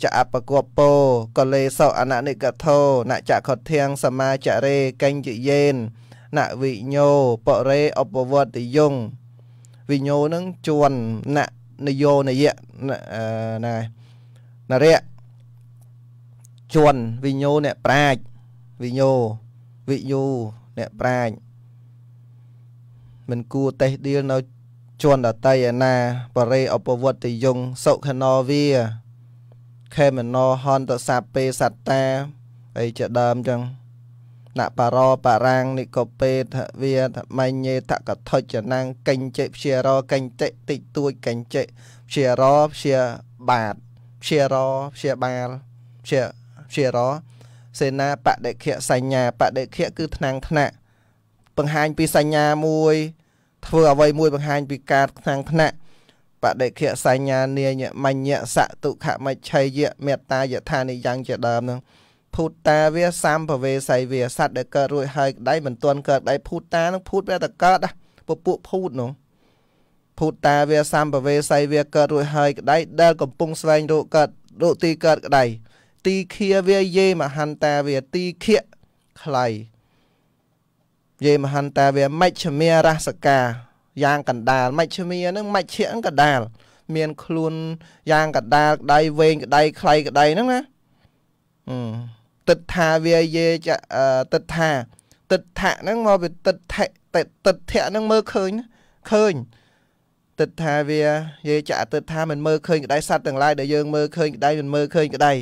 ចអបកពោកលេសអននិកថោណចខធៀងសមាចរេកញ្ញយេនណវិញ្ញោបរិឧបវត្តយងវិញ្ញោនឹងជួនណនយោនយៈណានរៈជួនវិញ្ញោអ្នកប្រាជ្ញវិញ្ញោវិញ្ញោអ្នកប្រាជ្ញមិនគួរតេះដៀលនៅជួនដតីឯណាបរិឧបវត្តយងសុខណោវាខេមណោហន្តសัพពេសត្តាអីជាដើមចឹងណបរោបរាំងនិកបេធវាធមញ្ញេតកថុចនាងកិញ្ចិព្យារកិញ្ចិតិចតួចកិញ្ចិព្យារព្យាបាទព្យារព្យាបាលព្យាព្យារសេនាបដិខៈសញ្ញាបដិខៈគឺថ្នាំងថ្នាក់ បង្ហាញពីសញ្ញាមួយ ធ្វើអ្វីមួយបង្ហាញ ពីការថ្នាំងថ្នាក់បដិខៈសញ្ញានាញមញ្ញសតុខមច្ឆ័យមេត្តាយថានិយ៉ាងជាដើមនោះភូតាវាសាំភវេស័យវាសัตว์ដែលកើតរួចហើយក្តីមិនទាន់កើតក្តីភូតានឹងភូតវាតែកើតពពួកភូតនោះភូតាវាសាំភវេស័យវាកើតរួចហើយក្តីដែលកំពុងស្វែងរកកើតរកទីកើតក្តីទីឃាវាយេមហន្តាវាទីឃាខ្លៃយេមហន្តាវាមជ្ឈមារសកាយ៉ាងកណ្ដាលមជ្ឈមានឹងមជ្ឈៈកណ្ដាលមាន ខ្លួនយ៉ាងកណ្ដាលក្តីវែងក្តីខ្លីក្តីហ្នឹងណាអឺទិដ្ឋាវាយេទិដ្ឋាទិដ្ឋៈហ្នឹងមកពីទិដ្ឋៈទិដ្ឋៈហ្នឹងមើលឃើញឃើញទិដ្ឋាវាយេចអទិដ្ឋាមិនមើលឃើញក្តីសត្វទាំងឡាយដែលយើងមើលឃើញក្តីមិនមើលឃើញក្តី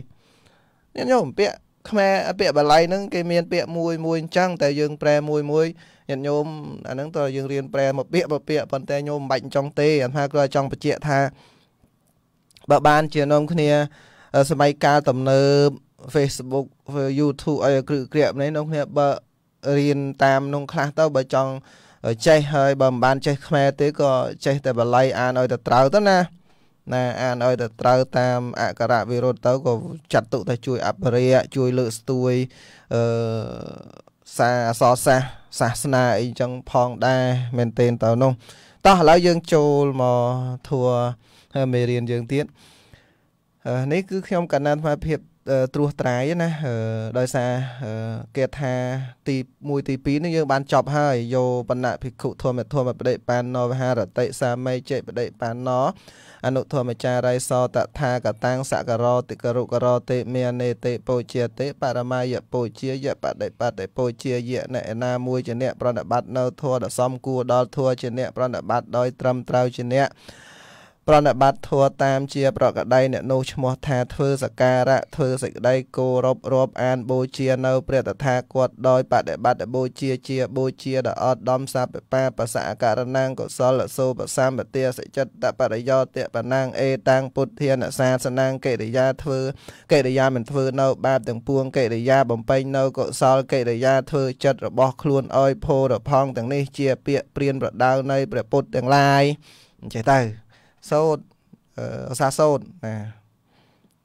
នេះយកពាក្យខ្មែរពាក្យបាលីហ្នឹងគេមានពាក្យមួយមួយអញ្ចឹងតែយើងប្រែមួយមួយញាតិញោមអាហ្នឹងតើយើងរៀនប្រែមកពាក្យមកពាក្យប៉ុន្តែញោមមិនបាច់អញ្ចឹងទេអាថាគ្រាន់តែចង់បញ្ជាក់ថាបើបានជានំគ្នាសម័យកាលទំនើប Facebook YouTube អីគ្រឹះក្រាបនេះនោះគ្នាបើរៀនតាមនោះខ្លះទៅបើចង់ចេះហើយបើមិនបានចេះខ្មែរទេក៏ចេះតែបាលីអានឲ្យតែត្រូវទៅណា ណា អានឲ្យតែត្រូវតាមអក្ខរវិរុទ្ធទៅក៏ចាត់ទុកថាជួយអភិរក្សជួយលើកស្ទួយអឺសាអសរសាសសាសនាអីចឹងផងដែរមែនទែនទៅនោះតោះឥឡូវយើងចូលមកធัวមេរៀនយើងទៀតនេះគឺខ្ញុំកណ្ណានស្មារភាពត្រួសត្រាយណាដោយសារគេថាទី1ទី2នេះយើងបានចប់ហើយយោបណ្ណភិក្ខុធម្មធម្មបដិបានណវហារតិសាមេចេបដិបានណអនុធម្មចារៃសតថាកតាំងសករតិករុករតិមាននេតិពោជាតិបរមាយពោជាយបដិបតិពោជាយអ្នកណាមួយជាអ្នកប្រណិបត្តិនៅធម៌ដ៏សមគួរដល់ធម៌ជាអ្នកប្រណិបត្តិដោយត្រឹមត្រូវជាអ្នកប្រណិបត្តិធัวតាមជាប្រកដីអ្នកនោះឈ្មោះថាធ្វើសការៈធ្វើសេចក្តីគោរពរាប់អានបូជានៅព្រះតថាគតដោយបដិបត្តិបូជាជាបូជាដល់អត់ដំសពបាបសអករណាងកុសលសោបសម្បទាសចិត្តតបរិយោតិបណាងអេតាំងពុទ្ធានសាសនាងកិរិយាធ្វើកិរិយាមិនធ្វើនៅបាបទាំងពួងកិរិយាបំពេញនៅកុសលកិរិយាធ្វើចិត្តរបស់ខ្លួនឲ្យផលរផង់ទាំងនេះជាពាក្យព្រានប្រដៅនៃព្រះពុទ្ធទាំងឡាយអញ្ចឹងទៅសូត្រអសាសូត្រណា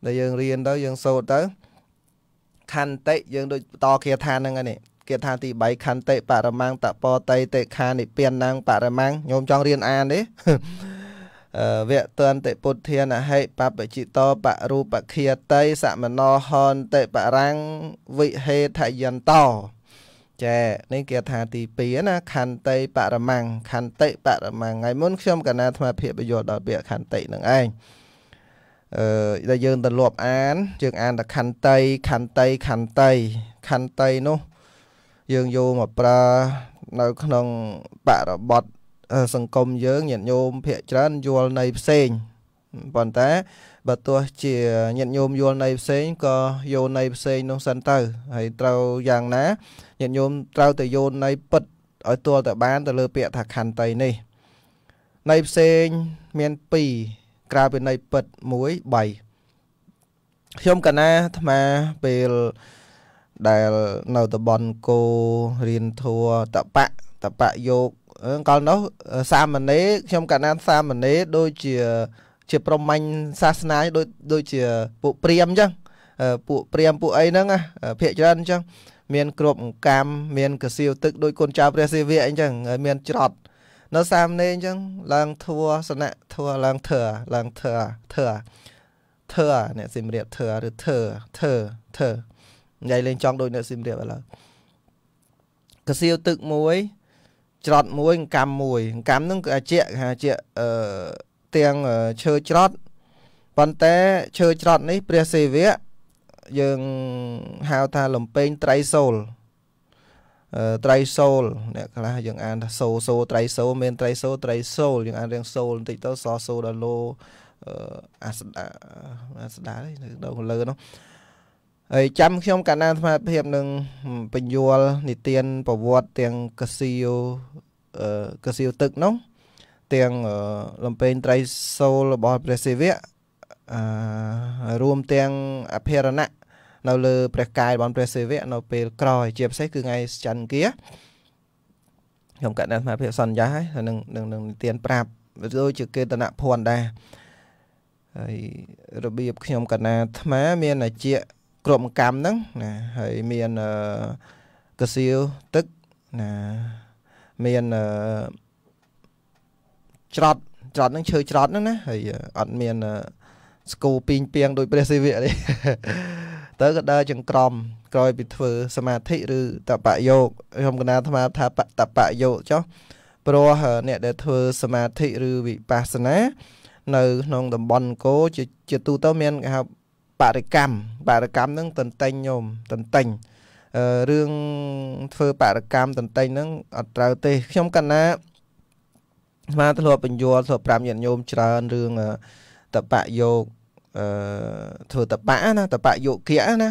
ដែលយើងរៀនទៅយើងសូត្រទៅខន្តិយើងដូចបន្តគាថាហ្នឹងឯនេះគាថាទី3ខន្តិបរមង្គតពតៃតិខានិពានណាងបរមង្គញោមចង់រៀនអានទេវៈតន្តិពុទ្ធានហេបបជីតបរូបខាតីសមណោហន្តិបរាំងវិហេថយន្តោចានេះគេថាទី2ណាខន្តីបរមੰងខន្តិបរមੰងថ្ងៃមុនខ្ញុំកណាអាត្មាភាពបញ្យល់ដល់ពាក្យខន្តិនឹងឯងអឺដែលយើងទៅលប់អានយើងអានតែខន្តីខន្តីខន្តីខន្តីនោះយើងយកមកប្រើនៅក្នុងបរិបទសង្គមយើងញាតិញោមភាកច្រើនយល់នៃផ្សេងប៉ុន្តែបើទោះជាញាតិញោមយល់នៃផ្សេងក៏យល់នៃផ្សេងនោះសិនទៅហើយត្រូវយ៉ាងណាញាតិញោមត្រូវតែយល់នៃ ពិតឲ្យទាល់តែបានទៅលើពាក្យថាខន្តីនេះនៃផ្សេងមាន2ក្រៅពីនៃពិត1 3ខ្ញុំកណាអាត្មាពេលដែលនៅតំបន់គោរៀនធัวតបៈតបៈយោគកាលនោះសាមណេរខ្ញុំកណាសាមណេរដូចជាជាប្រមាញ់សាសនាដូចដូចជាពួកព្រាមអញ្ចឹងពួកព្រាមពួកអីហ្នឹងភាកច្រើនអញ្ចឹងមានគ្របអង្កាមមានកសៀវទឹកដោយគុណចៅព្រះសិវៈអញ្ចឹងមានច្រត់នៅសាមណេរអញ្ចឹងឡើងធัวសណៈធัวឡើងធើឡើងធើធើធើអ្នកសិមរៀបធើឬធើធើធើនិយាយលេងចង់ដូចអ្នកសិមរៀបឥឡូវកសៀវទឹកមួយច្រត់មួយអង្កាមមួយអង្កាមហ្នឹងគឺជាជាអឺទាំងឈើច្រត់ប៉ុន្តែឈើច្រត់នេះ ព្រះសិវៈយើងហៅថាលំពេងត្រៃសូលត្រៃសូលអ្នកខ្លះយើងអានថាសូសូត្រៃសូលមានត្រៃសូលត្រៃសូលយើងអានរឿងសូលបន្តិចទៅសសូដល់លោអាស្ដាអាស្ដានេះដល់លើនោះហើយចាំខ្ញុំកាលណាអាត្មាភាពនឹងបញ្យលនិទានប្រវត្តិទាំងកសៀវកសៀវទឹកនោះទាំងលំពេងត្រីសូលរបស់ព្រះសិវៈអឺរួមទាំងអភិរណៈនៅលើព្រះកាយរបស់ព្រះសិវៈនៅ ពេលក្រោយជាពិសេសគឺថ្ងៃច័ន្ទគៀខ្ញុំកាត់នៅស្មារតីសន្យាហើយនឹងនឹងនឹងនិទានប្រាប់ដូចជាគេតនភ័ណ្ឌដែរហើយរបៀបខ្ញុំកណាអាត្មាមានអាជាគ្រប់កម្មហ្នឹងណា ហើយមានកសៀវទឹកណាមានអឺច្រត់ច្រត់ហ្នឹងឈើច្រត់ហ្នឹងណាហើយអត់មានស្គូពីងពីងដោយព្រះសិវៈទេទៅក៏ដើរចង្ក្រមក្រោយពីធ្វើ សមាធិឬតបយោគខ្ញុំកណាអាត្មាថាបតបយោគចុះព្រោះអ្នកដែលធ្វើសមាធិឬវិបស្សនានៅក្នុងតំបន់អង្គរជាជាទូទៅមានគេហៅបរិកម្មបរិកម្មហ្នឹងតន្ទិញញោមតន្ទិញរឿងធ្វើបរិកម្មតន្ទិញហ្នឹងអត់ត្រូវទេខ្ញុំកណាស្មាធ្លាប់បញ្យល់ធ្លាប់ប្រាប់ញាតិញោមច្រើនរឿងតបៈយកអឺធ្វើតបៈណាតបៈយកគៈណា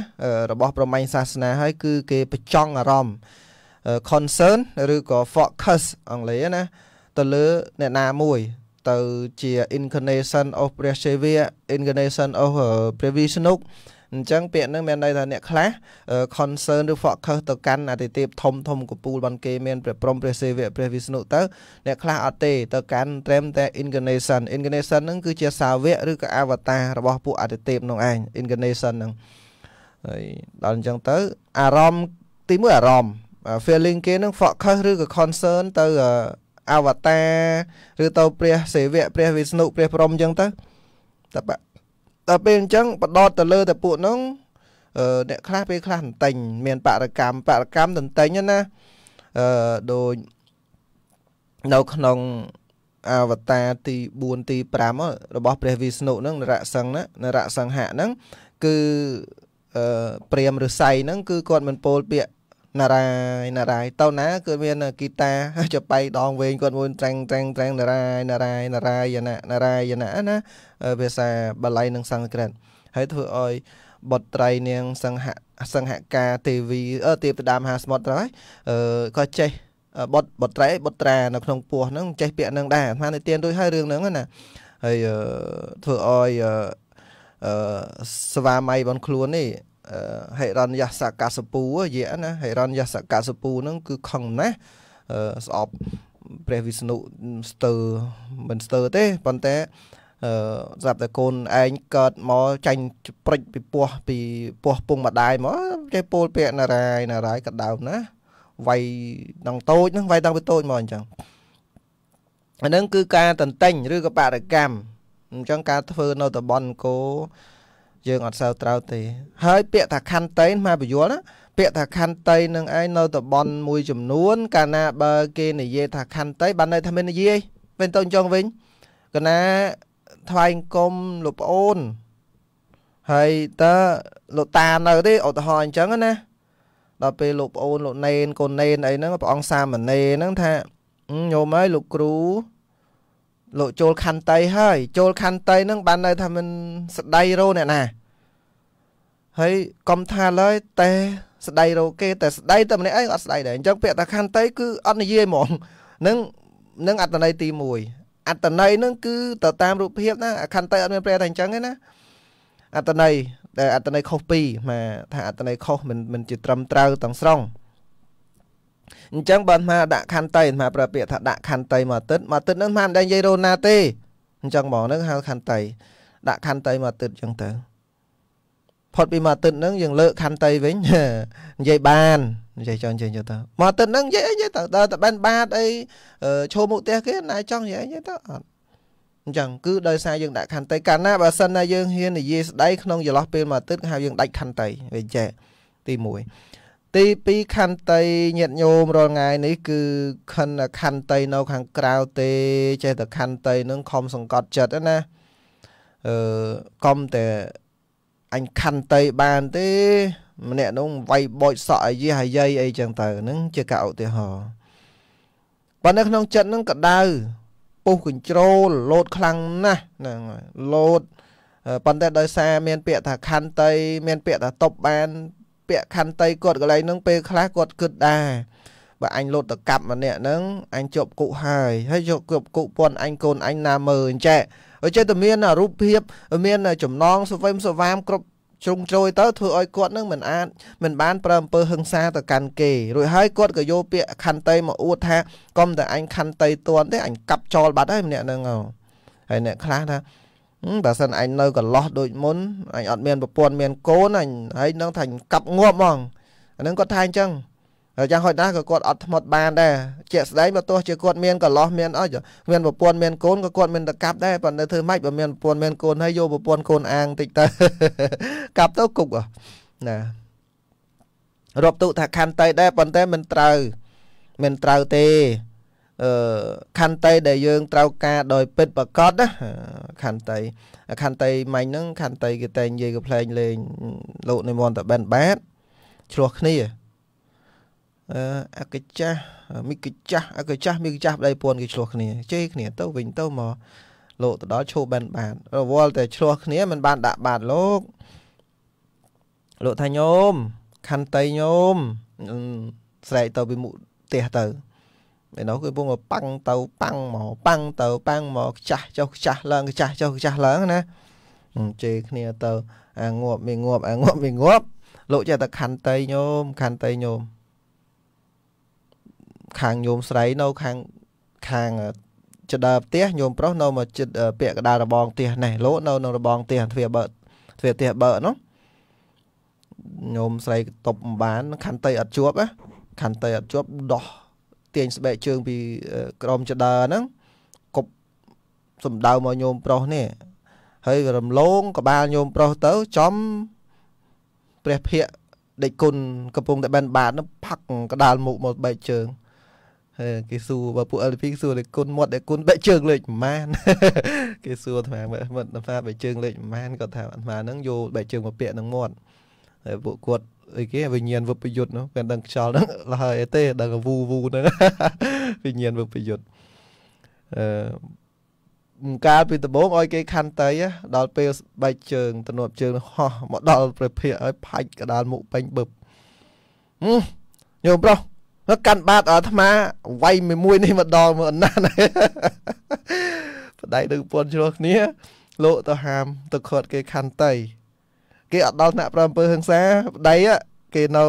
របស់ ប្រម៉ែងសាសនាហើយគឺគេប្រចង់អារម្មណ៍ concern ឬក៏ focus អង់គ្លេសណាទៅលើអ្នកណាមួយទៅជា incarnation of ព្រះសិវៈ incarnation of ព្រះវិស្ណុអញ្ចឹងពាក្យហ្នឹងមានន័យថាអ្នកខ្លះ concern ឬ focus ទៅកាន់អតិទេពធំ ធំកពូលបានគេមានព្រះព្រំព្រះសិវៈព្រះវិស្ណុទៅ អ្នកខ្លះអត់ទេទៅកាន់ត្រឹមតែ incarnation incarnation ហ្នឹងគឺជាសាវកឬក៏អវតាររបស់ពួកអតិទេពនោះឯង incarnation ហ្នឹងហើយដល់អញ្ចឹងទៅអារម្មណ៍ទីមួយអារម្មណ៍ feeling គេនឹង focus ឬក៏ concern ទៅអវតារឬទៅព្រះសិវៈព្រះវិស្ណុព្រះព្រំអញ្ចឹងទៅតបដល់ពេលអញ្ចឹងបដតទៅលើ តែពួកហ្នឹងអ្នកខ្លះពេលខ្លះតន្ទិញ មានបរកម្មបរកម្មតន្ទិញណាអឺដូចនៅក្នុងអវតារទី4ទី5របស់ព្រះវិស្ណុហ្នឹងនរៈសង្ឃណានរៈសង្ហៈហ្នឹងគឺអឺព្រាមឫស័យហ្នឹងគឺគាត់មិនពោលពាក្យណារ៉ាយណារ៉ាយតោណា គឺមានគីតាចបៃដងវែងគាត់មួយត្រាំងត្រាំងត្រាំងណារ៉ាយណារ៉ាយណារ៉ាយណាណារ៉ាយណាណាភាសាបាលីនិងសំស្ក្រឹតហើយធ្វើឲ្យ បុត្រីនាងសង្ហសង្ហកាទេវីទេពតាមហាស្មុតហើយក៏ចេះបុតបុត្រីបុត្រានៅក្នុងពោះហ្នឹងចេះពាក្យហ្នឹងដែរអាត្មានិទានរួចហើយរឿងហ្នឹងណាហើយធ្វើឲ្យអឺស្វាមីរបស់ខ្លួននេះហេរញ្ញសកសពូយៈណាហេរញ្ញសកសពូហ្នឹងគឺខឹងណាស់ស្អប់ព្រះវិស្ណុស្ទើមិនស្ទើទេប៉ុន្តែអឺស្រាប់តែកូនឯងកើតមកចាញ់ព្រិចពីពោះពីពោះពងម្ដាយមកចេះពោលពាក្យណារាយណារាយកដើមណាវាយដងតូចហ្នឹងវាយដងវាតូចមកអញ្ចឹងអាហ្នឹងគឺការតន្ទិញឬក៏បរិកម្មអញ្ចឹងការធ្វើនៅតំបន់អង្គរយើងអត់សូវត្រូវទេហើយពាក្យថាខន្តីមកពយល់ណាពាក្យថាខន្តីនឹងឯងនៅតំបន់មួយចំនួន កាលណា បើ គេនិយាយថាខន្តីបានន័យថាមាននិយាយវិញទៅចុងវិញកាលណាថ្វាយអង្គមលោកប្អូនហើយតើលោកតានៅទេឧទាហរណ៍អញ្ចឹងណាដល់ពេលលោកប្អូនលោកណេនកូនណេនអីហ្នឹងព្រះអង្គសាមណេរហ្នឹងថាញោមហើយលោកគ្រូលោកចូលខន្តីហើយចូលខន្តីនឹងបាននៅថាមិនស្ដីរោអ្នកណាហើយកុំថាឡើយតែស្ដីរោគេតែស្ដីតែម្នាក់ឯងអត់ស្ដីដែរអញ្ចឹងពាក្យថាខន្តីគឺអត់និយាយហ្មងនឹងនឹងអត្តន័យទី1អត្តន័យនឹងគឺទៅតាមរូបភាពណាខន្តីអត់មានប្រែថាអញ្ចឹងទេណាអត្តន័យដែលអត្តន័យខុសពីមកថា អត្តន័យខុសមិនមិនជាត្រឹមត្រូវទាំងស្រុងអញ្ចឹងបើអាត្មាដាក់ខន្តីអាត្មាប្រើពាក្យថាដាក់ខន្តីមកទឹកមកទឹកហ្នឹងអាត្មាមិនដែលនិយាយរោណាទេអញ្ចឹងហ្មងហ្នឹងហៅខន្តីដាក់ខន្តីមកទឹកអញ្ចឹងទៅផុតពីមកទឹកហ្នឹងយើងលើកខន្តីវិញនិយាយបាននិយាយចង់និយាយទៅមកទឹកហ្នឹងនិយាយអីនិយាយទៅដល់តែបានបាទអីឈោមុខផ្ទះគេណាយចង់និយាយនិយាយទៅអត់អញ្ចឹងគឺដោយសារយើងដាក់ខន្តីកាលណាបើសិនណាយើងហ៊ាននិយាយស្ដីក្នុងចន្លោះពេលមួយអាទិត្យហៅយើងដាច់ខន្តីវាចេះទី1ទី2ខន្តីញាតញោមរាល់ថ្ងៃនេះគឺខិនខន្តីនៅខាងក្រៅទេចេះតែខន្តីនឹងខំសង្កត់ចិត្តណាអឺកុំតែអញខន្តីបានទេម្នាក់នោះវាយបោចសក់អាយះអាយាយអីចឹងទៅនឹងជាការឧទាហរណ៍ប៉ុន្តែក្នុងចិត្តនឹងកដៅពុះកញ្ជ្រោលលោតខ្លាំងណាស់ហ្នឹងហើយលោតប៉ុន្តែដោយសារមានពាក្យថាខន្តីមានពាក្យថាតបបានពាក់ខន្តីគាត់កន្លែងហ្នឹងពេលខ្លះគាត់គិតដែរបើអញលុតតកាប់ម្នាក់ហ្នឹងអញជប់គុកហើយហើយជប់គប់គុកពន់អញកូនអញណាមើអញ្ចេះអញ្ចេះតែមានរូបភាព មាន ចំណងសវឹមសវាមគ្រប់ជ្រុងជ្រោយទៅធ្វើឲ្យគាត់នឹងមិនអាចមិនបានប្រើអំពើហិង្សាទៅកាន់គេរួចហើយគាត់ក៏យកពាក្យខន្តីមកអួតថាកុំតែអញខន្តីតន់ទេអញកាប់ចោលបាត់ហើយម្នាក់ហ្នឹងហើយអ្នកខ្លះថាបើសិនអញនៅកន្លោះដូចមុនអញអត់មានប្រពន្ធមានកូនអញហើយនឹងថាកាប់ងាប់ហ្មងអានឹងគាត់ថាអញ្ចឹងហើយយ៉ាងហោចណាស់ក៏គាត់អត់ធ្មត់បានដែរជាក់ស្ដែងបើទោះជាគាត់មានកន្លោះមានអីមានប្រពន្ធមានកូនក៏គាត់មានតកាប់ដែរប៉ុន្តែធ្វើម៉េចបើមានប្រពន្ធមានកូនហើយយកប្រពន្ធកូនអាងតិចទៅកាប់ទៅគុកណារាប់ទុថាខន្តីដែរប៉ុន្តែមិនត្រូវមិនត្រូវទេអឺខន្តីដែលយើង ត្រូវការ ដោយពិតប្រកបណាខន្តីខន្តីម៉ាញ់ហ្នឹងខន្តីគេតែនិយាយកំភ្លែងលេងលោកនិមន្តតបិនបាតឆ្លោះគ្នាអឺអកចាស់មីកចាស់អកចាស់មីកចាស់ប្តីពួនគេឆ្លោះគ្នាជេរគ្នាទៅវិញទៅមកលោកទៅដល់ឈូបិនបាតរវល់តែឆ្លោះគ្នាមិនបានដាក់បាតលោកលោកថាញោមខន្តីញោមស្រែកទៅពីមុខផ្ទះទៅឯនោះគឺពងប៉ាំងទៅប៉ាំងមកប៉ាំងទៅប៉ាំងមកខ្ចាស់ចុះខ្ចាស់ឡើងខ្ចាស់ចុះខ្ចាស់ឡើងណាជេរគ្នាទៅអាងាប់មានងាប់អាងាប់មានងាប់លោកចេះតែខន្តីញោមខន្តីញោមខាងញោមស្រីនៅខាងខាងចិត្តដើផ្ទះញោមប្រុសនៅមកចិត្តពាក់កដាលរបងផ្ទះនេះលោកនៅក្នុងរបងផ្ទះទ្វារបើទ្វារផ្ទះបើនោះញោមស្រីតប់មិនបានខន្តីអត់ជាប់ណាខន្តីអត់ជាប់ដោះទាញស្បែកជើងពីក្រមចដាហ្នឹងគប់សំដៅមកញោមប្រុសនេះហើយរំលងក្បាលញោមប្រុសទៅ ចំព្រះភ័ក្រដេចគុណកំពុងតែបែនបាទនឹងផឹកកដាលមុខមកបែកជើងគេសួរបើពួក LP សួរដេចគុណមាត់ដេចគុណបែកជើងលេខប្រមាណគេសួរអាត្មាមើលអាត្មាបែកជើងលេខប្រមាណគាត់ថាអាត្មានឹងយកបែកជើងមកពាក់នឹងមាត់ហើយពួកគាត់អីគេវិញ្ញាណវពយុទ្ធនោះគេដឹងខ្យល់ហ្នឹងលហើយអីទេដឹងវូវូហ្នឹងវិញ្ញាណវពយុទ្ធអឺកាលពីដំបូងឲ្យគេខន្តីដល់ពេលបែកជើងទំនាប់ ជើងហោះមកដល់ព្រះភិក្ខឲ្យផាច់កដាលមុខពេញបឹបញោមប្រុសកាន់បាតអាត្មាវាយមួយនេះមកដល់មើលអណានប្តីនឹងពន់ជ្រោះគ្នាលោកទៅហាមទៅខាត់គេខន្តីគេអត់ដល់ថ្នាក់ប្រអំពើហឹង្សាប្តីគេនៅ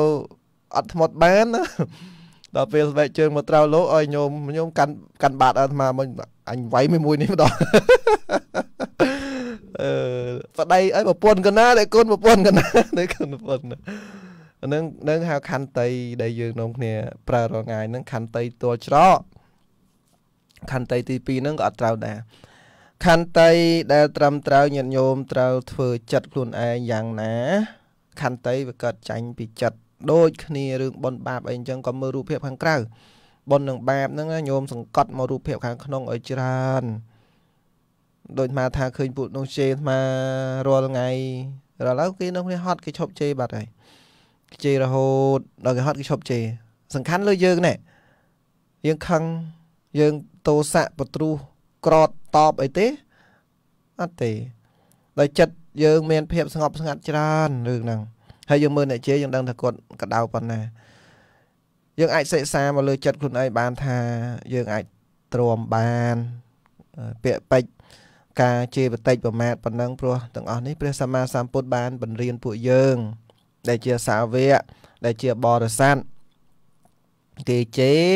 អត់ធ្មត់បានដល់ពេលស្បែកជើងមកត្រូវលោកឲ្យញោមញោមកាន់កាន់បាតអាត្មាមកអញវាយមួយនេះម្ដងអឺប្តីឲ្យប្រពន្ធកណាដែលកូនប្រពន្ធកណាដែលកូនប្រពន្ធហ្នឹងនឹងហៅខន្តីដែលយើងនាំគ្នា ប្រើរងាយហ្នឹងខន្តីតួច្រកខន្តីទី2ហ្នឹងក៏អត់ត្រូវដែរខន្តីដែល ត្រឹមត្រូវញាតិញោមត្រូវធ្វើចិត្តខ្លួនឯងយ៉ាងណា ខន្តីវាកើតចាញ់ពីចិត្តដូចគ្នារឿងបនបាបអីអញ្ចឹងក៏មើលរូបភាពខាងក្រៅបននឹងបាបហ្នឹងញោមសង្កត់មករូបភាពខាងក្នុងឲ្យច្រើនដូចមកថាឃើញពួកនោះជេរមករាល់ថ្ងៃរាល់ឡូវគេនៅគ្នាហត់គេឈប់ជេរបាត់ហើយគេជេររហូតដល់គេហត់គេឈប់ជេរសំខាន់លើយើងណែយើងខឹងយើងតោសៈបត្រុសក្រតតបអីទេអត់ទេដោយចិត្តយើង មាន ភាពស្ងប់ស្ងាត់ច្រើនរឿងហ្នឹងហើយយើងមើលអ្នកជេរយើងដឹងថាគាត់កដៅប៉ុណ្ណា យើងអាចសិក្សាមកលើចិត្តខ្លួនឯងបានថាយើងអាចទ្រាំបានពាក្យពេចការជេរបតិចប្រមាថប៉ុណ្ណឹងព្រោះទាំងអស់នេះព្រះសម្មាសម្ពុទ្ធបានបង្រៀនពួកយើងដែលជាសាវកដែលជាបរិស័ទគេជេរ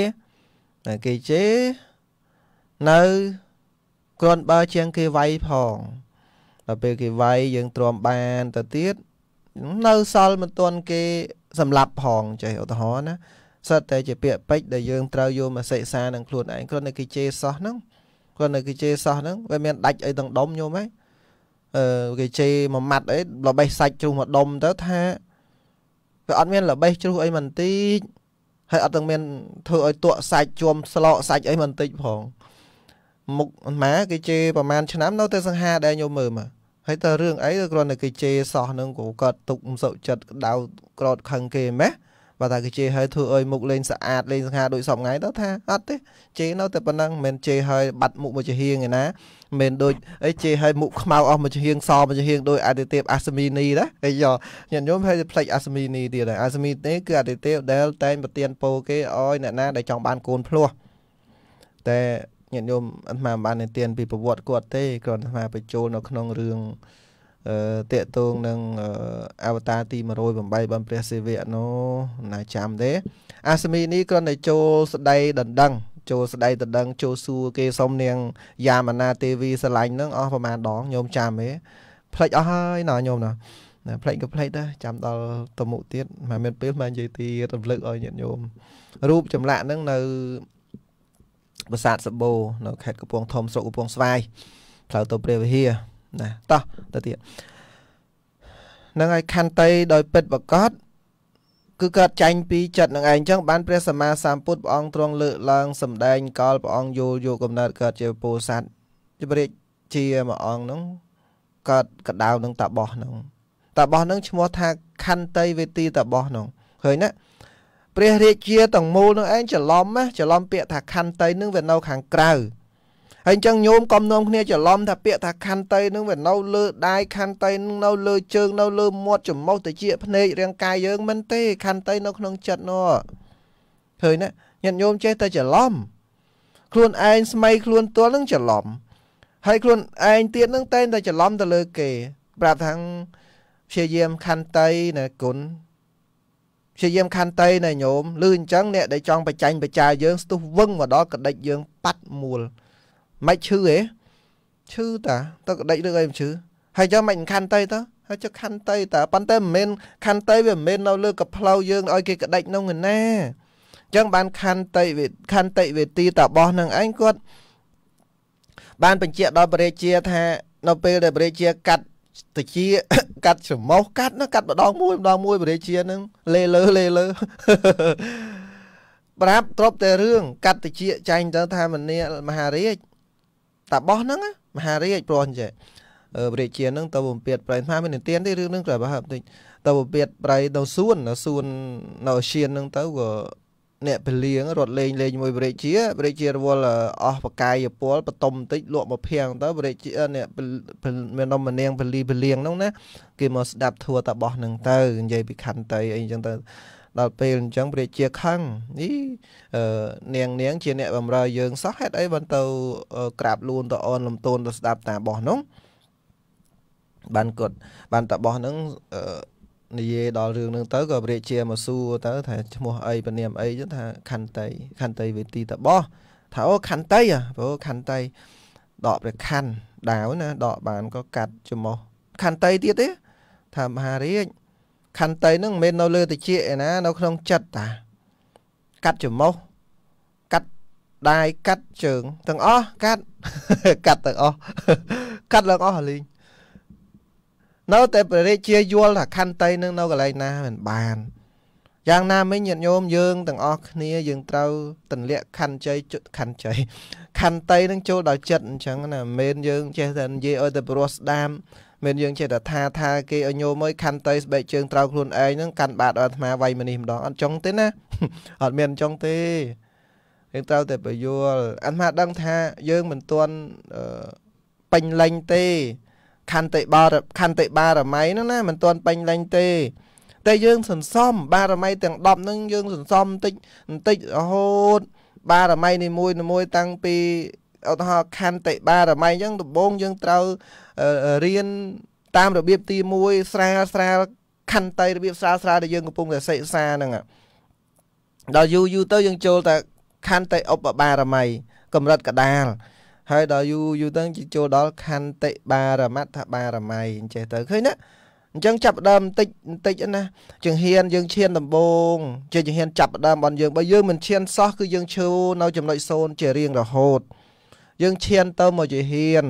គេជេរនៅគ្រាន់បើជាងគេវាយផងដល់ពេលគេវាយយើងទ្រាំបានទៅទៀតនៅសល់មិនទាន់គេសម្លាប់ផងចេះឧទាហរណ៍ណាសិតតែជាពាក្យពេចដែលយើងត្រូវយកមកសិក្សានឹងខ្លួនឯងគ្រាន់តែគេជេរសោះហ្នឹងគ្រាន់តែគេជេរសោះហ្នឹងវាមានដាច់អីទាំងដុំញោមហ៎អឺគេជេរមួយម៉ាត់អីលបេះសាច់ជ្រុះមួយដុំទៅថាវាអត់មាន លបេះជ្រុះអីមិនតិចហើយអត់ទាំងមានធ្វើឲ្យទក់សាច់ជួមស្លោកសាច់អីមិនតិចផងមុខម៉ាគេជេរប្រហែលឆ្នាំនៅតែសង្ហាដែរញោមមើលមកហើយតើរឿងអីគឺគ្រាន់តែគេជេរសោះនឹងក៏គាត់ទុកមិនសុខចិត្តដៅក្រត់ខឹងគេម៉េះបើថាគេជេរហើយធ្វើឲ្យមុខលេងស្អាតលេងសង្ហាដូចសពថ្ងៃទៅថាអត់ទេជេរនៅតែប៉ុណ្ណឹងមិនជេរហើយបាត់មុខមកជាហៀងឯណាមិនដូចអីជេរហើយមុខខ្មៅអស់មកជាហៀងសមកជាហៀងដោយអាទិទេពអាសមីនីដែរអីយកញាតិញោមហើយផ្លេចអាសមីនីទៀតដែរអាសមីនេះគឺអាទិទេពដែលតែងប្រទៀនពោគេឲ្យអ្នកណាដែលចង់បានកូនភ្លោះតែញាតិញោមអាត្មាមិនបាននិទានពីប្រវត្តិគាត់ទេគ្រាន់តែអាត្មាបញ្ចូលនៅក្នុងរឿងអឺតេតងនឹងអវតារទី108បានព្រះសិវៈនោះណាចាំទេ អាសមីនេះគ្រាន់តែចូលស្ដីដណ្ដឹង ចូលស្ដីដណ្ដឹងចូលសួរគេសុំនាងយាមណាទេវីស្រឡាញ់នឹងអស់ប្រមាណដងញោមចាំទេផ្លេចអស់ហើយណ៎ញោមណ៎ណាផ្លេចក៏ផ្លេចដែរចាំដល់តមុទៀតមកមានពេលមកនិយាយទៀតរំលឹកឲ្យញាតិញោមរូបចម្លាក់ហ្នឹងនៅប្រាសាទសបូនៅខេត្តកំពង់ធំស្រុកកំពង់ស្វាយផ្លូវទៅព្រះវិហារណាតោះទៅទៀតនឹងឲ្យខន្តីដោយពិតប្រកបគឺគាត់ចាញ់ពីចិត្តនឹងឯងចឹងបានព្រះសម្មាសម្ពុទ្ធព្រះអង្គទ្រង់លើកឡើងសម្ដែងកលព្រះអង្គយល់យកកំណត់កើតជាពោស័តជម្រាបជាមួយអង្គហ្នឹងកើតកដៅនឹង តាបោះហ្នឹងតាបោះហ្នឹងឈ្មោះថា ខន្តីវេទី តាបោះហ្នឹងឃើញណាព្រះរាជាទាំងមូលនឹងឯងច្រឡំណាច្រឡំពាក្យថាខន្តីនឹងវានៅ ខាងក្រៅហើយអញ្ចឹងញោមកំនំគ្នាច្រឡំថាពាក្យថាខន្តីនឹងវានៅលើដៃខន្តីនឹងនៅ លើជើងនៅលើមាត់ច្រមុះត្រចៀកភ្នែករាង កាយយើងមិនទេខន្តីនៅក្នុងចិត្តនោះឃើញណាញាតិញោមចេះតែច្រឡំខ្លួនឯងស្មីខ្លួនទល់នឹងច្រឡំហើយខ្លួនឯងទៀតនឹងតែងតែច្រឡំទៅលើគេ ប្រាប់ថាព្យាយាមខន្តីណាគុណព្យាយាមខន្តីណាញោមលឺអញ្ចឹងអ្នកដែលចង់បច្ចាញ់បច្ចាយើងស្ទុះវឹងមកដល់កដិចយើងប៉ាត់មូលមិនឈឺទេឈឺតាតើកដិចរឿងអីមិនឈឺហើយចឹងមិនខន្តីទៅហើយចុះខន្តីតាប៉ុន្តែមិនមែនខន្តីវាមិនមែននៅលើកផ្លូវយើងឲ្យគេកដិចនោះណាចឹងបានខន្តីវិខន្តីវេទីតាបោះនឹងឯងគាត់បានបញ្ជាក់ដល់ព្រះរាជាថា នៅពេលដែលព្រះរាជាកាត់តិចកាត់ច្រមុះកាត់ណាកាត់ម្ដងមួយម្ដងមួយបរិជានឹងលេលើលេលើប្រាប់ទ្របតែរឿងកាត់តិចចាញ់ទៅថាមនីមហារាជតាបោះហ្នឹងមហារាជព្រោះអញ្ចឹងបរិជានឹងទៅបំពេតប្រៃថាមានទានទេរឿងហ្នឹងក៏បើហឹបតិចទៅបំពេតប្រៃនៅសួននៅសួននៅអសៀនហ្នឹងទៅក៏អ្នកពលាងរត់លេងលេងជាមួយប្រេកជាប្រេកជារវល់អស់បកាយពលបតុមបន្តិចលក់មកភាំងទៅប្រេកជាអ្នកមាននំមនាងពលីពលាងហ្នឹងណាគេមកស្ដាប់ធัวតបោះហ្នឹងទៅនិយាយពីខន្តីអីអញ្ចឹងទៅដល់ពេលអញ្ចឹងព្រះជាខឹងនេះអឺនាងនាង ជាអ្នកបំរើយើងសោះហេតុអីបានទៅ ក្រាបលួនទៅអនលំទោនទៅស្ដាប់តាបោះនោះបានគាត់បានតាបោះនឹងអឺនិយាយដល់រឿងហ្នឹងទៅក៏ព្រះជាមកសួរទៅថាឈ្មោះអីពនាមអីចឹងថាខន្តីខន្តីវេទីតបោះថាអូខន្តីព្រោះខន្តីដកព្រះខណ្ឌដាវណាដកបានក៏កាត់ច្រមុះខន្តីទៀតទេ ថាមហារាជខន្តីហ្នឹងមិនមែននៅលើតិចឯណានៅ ក្នុងចិត្តតាកាត់ច្រមុះកាត់ដៃកាត់ជើងទាំងអស់កាត់កាត់ទាំងអស់កាត់ឡើងអស់លីងនៅតែព្រះរាជាយល់ថាខន្តីនឹងនៅកន្លែងណាមិនបានយ៉ាងណាមិញញាតិញោមយើងទាំងអស់គ្នាយើងត្រូវទម្លាក់ខណ្ឌជ័យជុតខណ្ឌជ័យខន្តីនឹងចូលដល់ចិត្តអញ្ចឹងណាមិនយើងចេះតែនិយាយឲ្យតែព្រោះស្ដាមមិនយើងចេះតែថាថាគេឲ្យញោមអើយខន្តីស្បែកជើងត្រូវខ្លួនឯងនឹងកាន់បាតអាត្មាវៃមនេះម្ដងអត់ចង់ទេណាអត់មានចង់ទេយើងត្រូវតែបយល់អាត្មាដឹងថាយើងមិនទាន់ពេញលេញទេខន្តិបារខន្តិបារមីហ្នឹងណាមិនទាន់ពេញលេញទេតែយើងសន្សំបារមីទាំង10ហ្នឹងយើងសន្សំបន្តិចបន្តិចរហូតបារមីនីមួយនីមួយតាំងពីឧទាហរណ៍ខន្តិបារមីអញ្ចឹងដំបូងយើងត្រូវរៀនតាមរបៀបទី1ស្រាលស្រាលខន្តិរបៀបស្រាលស្រាលដែលយើងកំពុងតែសិក្សាហ្នឹងដល់យូរយូរទៅយើងចូលតែខន្តិឧបបារមីកម្រិតកដាលហើយដល់យូរយូរទៅចូលដល់ខន្តិបារមត្ថបារមីអញ្ចេះទៅឃើញណាអញ្ចឹងចាប់ដើមបន្តិចបន្តិចណាចង្ហៀនយើងឈានដំបូង ជាចង្ហៀនចាប់ដើមបនយើងបើយើងមិនឈានសោះគឺយើងឈឺនៅចំណុចសូន្យជារៀងរហូតយើងឈានទៅមកចង្ហៀន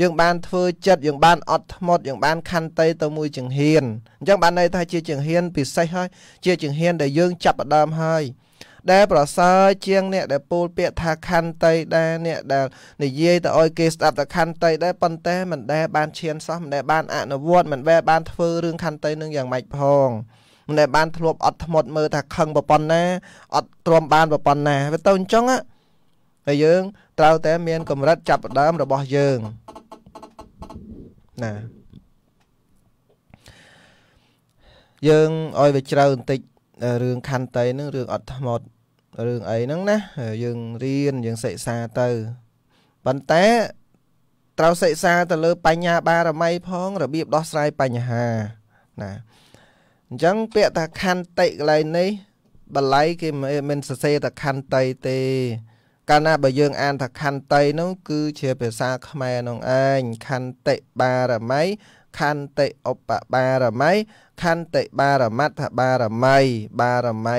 យើងបានធ្វើចិត្តយើងបានអត់ធ្មត់យើងបានខន្តីទៅមួយចង្ហៀនអញ្ចឹងបានន័យថាជាចង្ហៀនពិសេសហើយជាចង្ហៀនដែលយើងចាប់ដើមហើយដែលប្រសើរជាងអ្នកដែលពោលពាក្យថាខន្តីដែរអ្នកដែលនិយាយទៅឲ្យគេស្ដាប់តែខន្តីដែរប៉ុន្តែមិនដែលបានឈានសោះមិនដែលបានអនុវត្តមិនដែលបានធ្វើរឿងខន្តីនឹងយ៉ាងម៉េចផងមិនដែលបានធ្លាប់អត់ធ្មត់មើលថាខឹងប្រប៉ុណ្ណាអត់ទ្រាំបានប្រប៉ុណ្ណាវាទៅអញ្ចឹងហើយយើងត្រូវតែមានកម្រិតចាប់ដើមរបស់យើងណាយើងឲ្យវាជ្រៅបន្តិចរឿងខន្តីនឹងរឿងអត់ធ្មត់រឿងអីហ្នឹងណាយើងរៀនយើងសិក្សាទៅប៉ុន្តែត្រូវសិក្សាទៅលើបញ្ញាបារមីផងរបៀបដោះស្រាយបញ្ហាណាអញ្ចឹងពាក្យថាខន្តិកន្លែងនេះ បល័យគេមិនសរសេរថាខន្តីទេ កាលណាបើយើងអានថាខន្តីនោះគឺជាភាសាខ្មែរនោះឯងខន្តិបារមីខន្តិឧបបារមីខន្តិបារមត្ថបារមីបារមី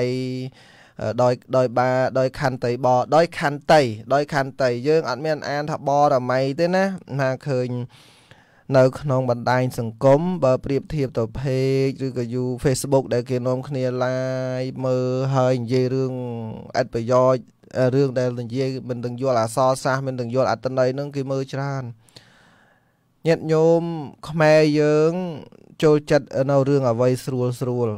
ដោយដោយបាដោយ ខន្តីបដោយ ខន្តីដោយខន្តី យើងអត់មានអានថាបរមី ទេណាណាឃើញនៅ ក្នុងបណ្ដាញសង្គមបើប្រៀបធៀបទៅ page ឬក៏ you Facebook ដែលគេនាំគ្នា live មើលហើយនិយាយរឿងអត្តប្រយោជន៍រឿងដែលនិយាយមិនដឹងយល់អសរសាស្ត្រមិនដឹងយល់អត្តន័យនឹងគេមើលច្រើនញាតិញោមខ្មែរយើង ចូលចិត្តនៅរឿងអ្វីស្រួលស្រួល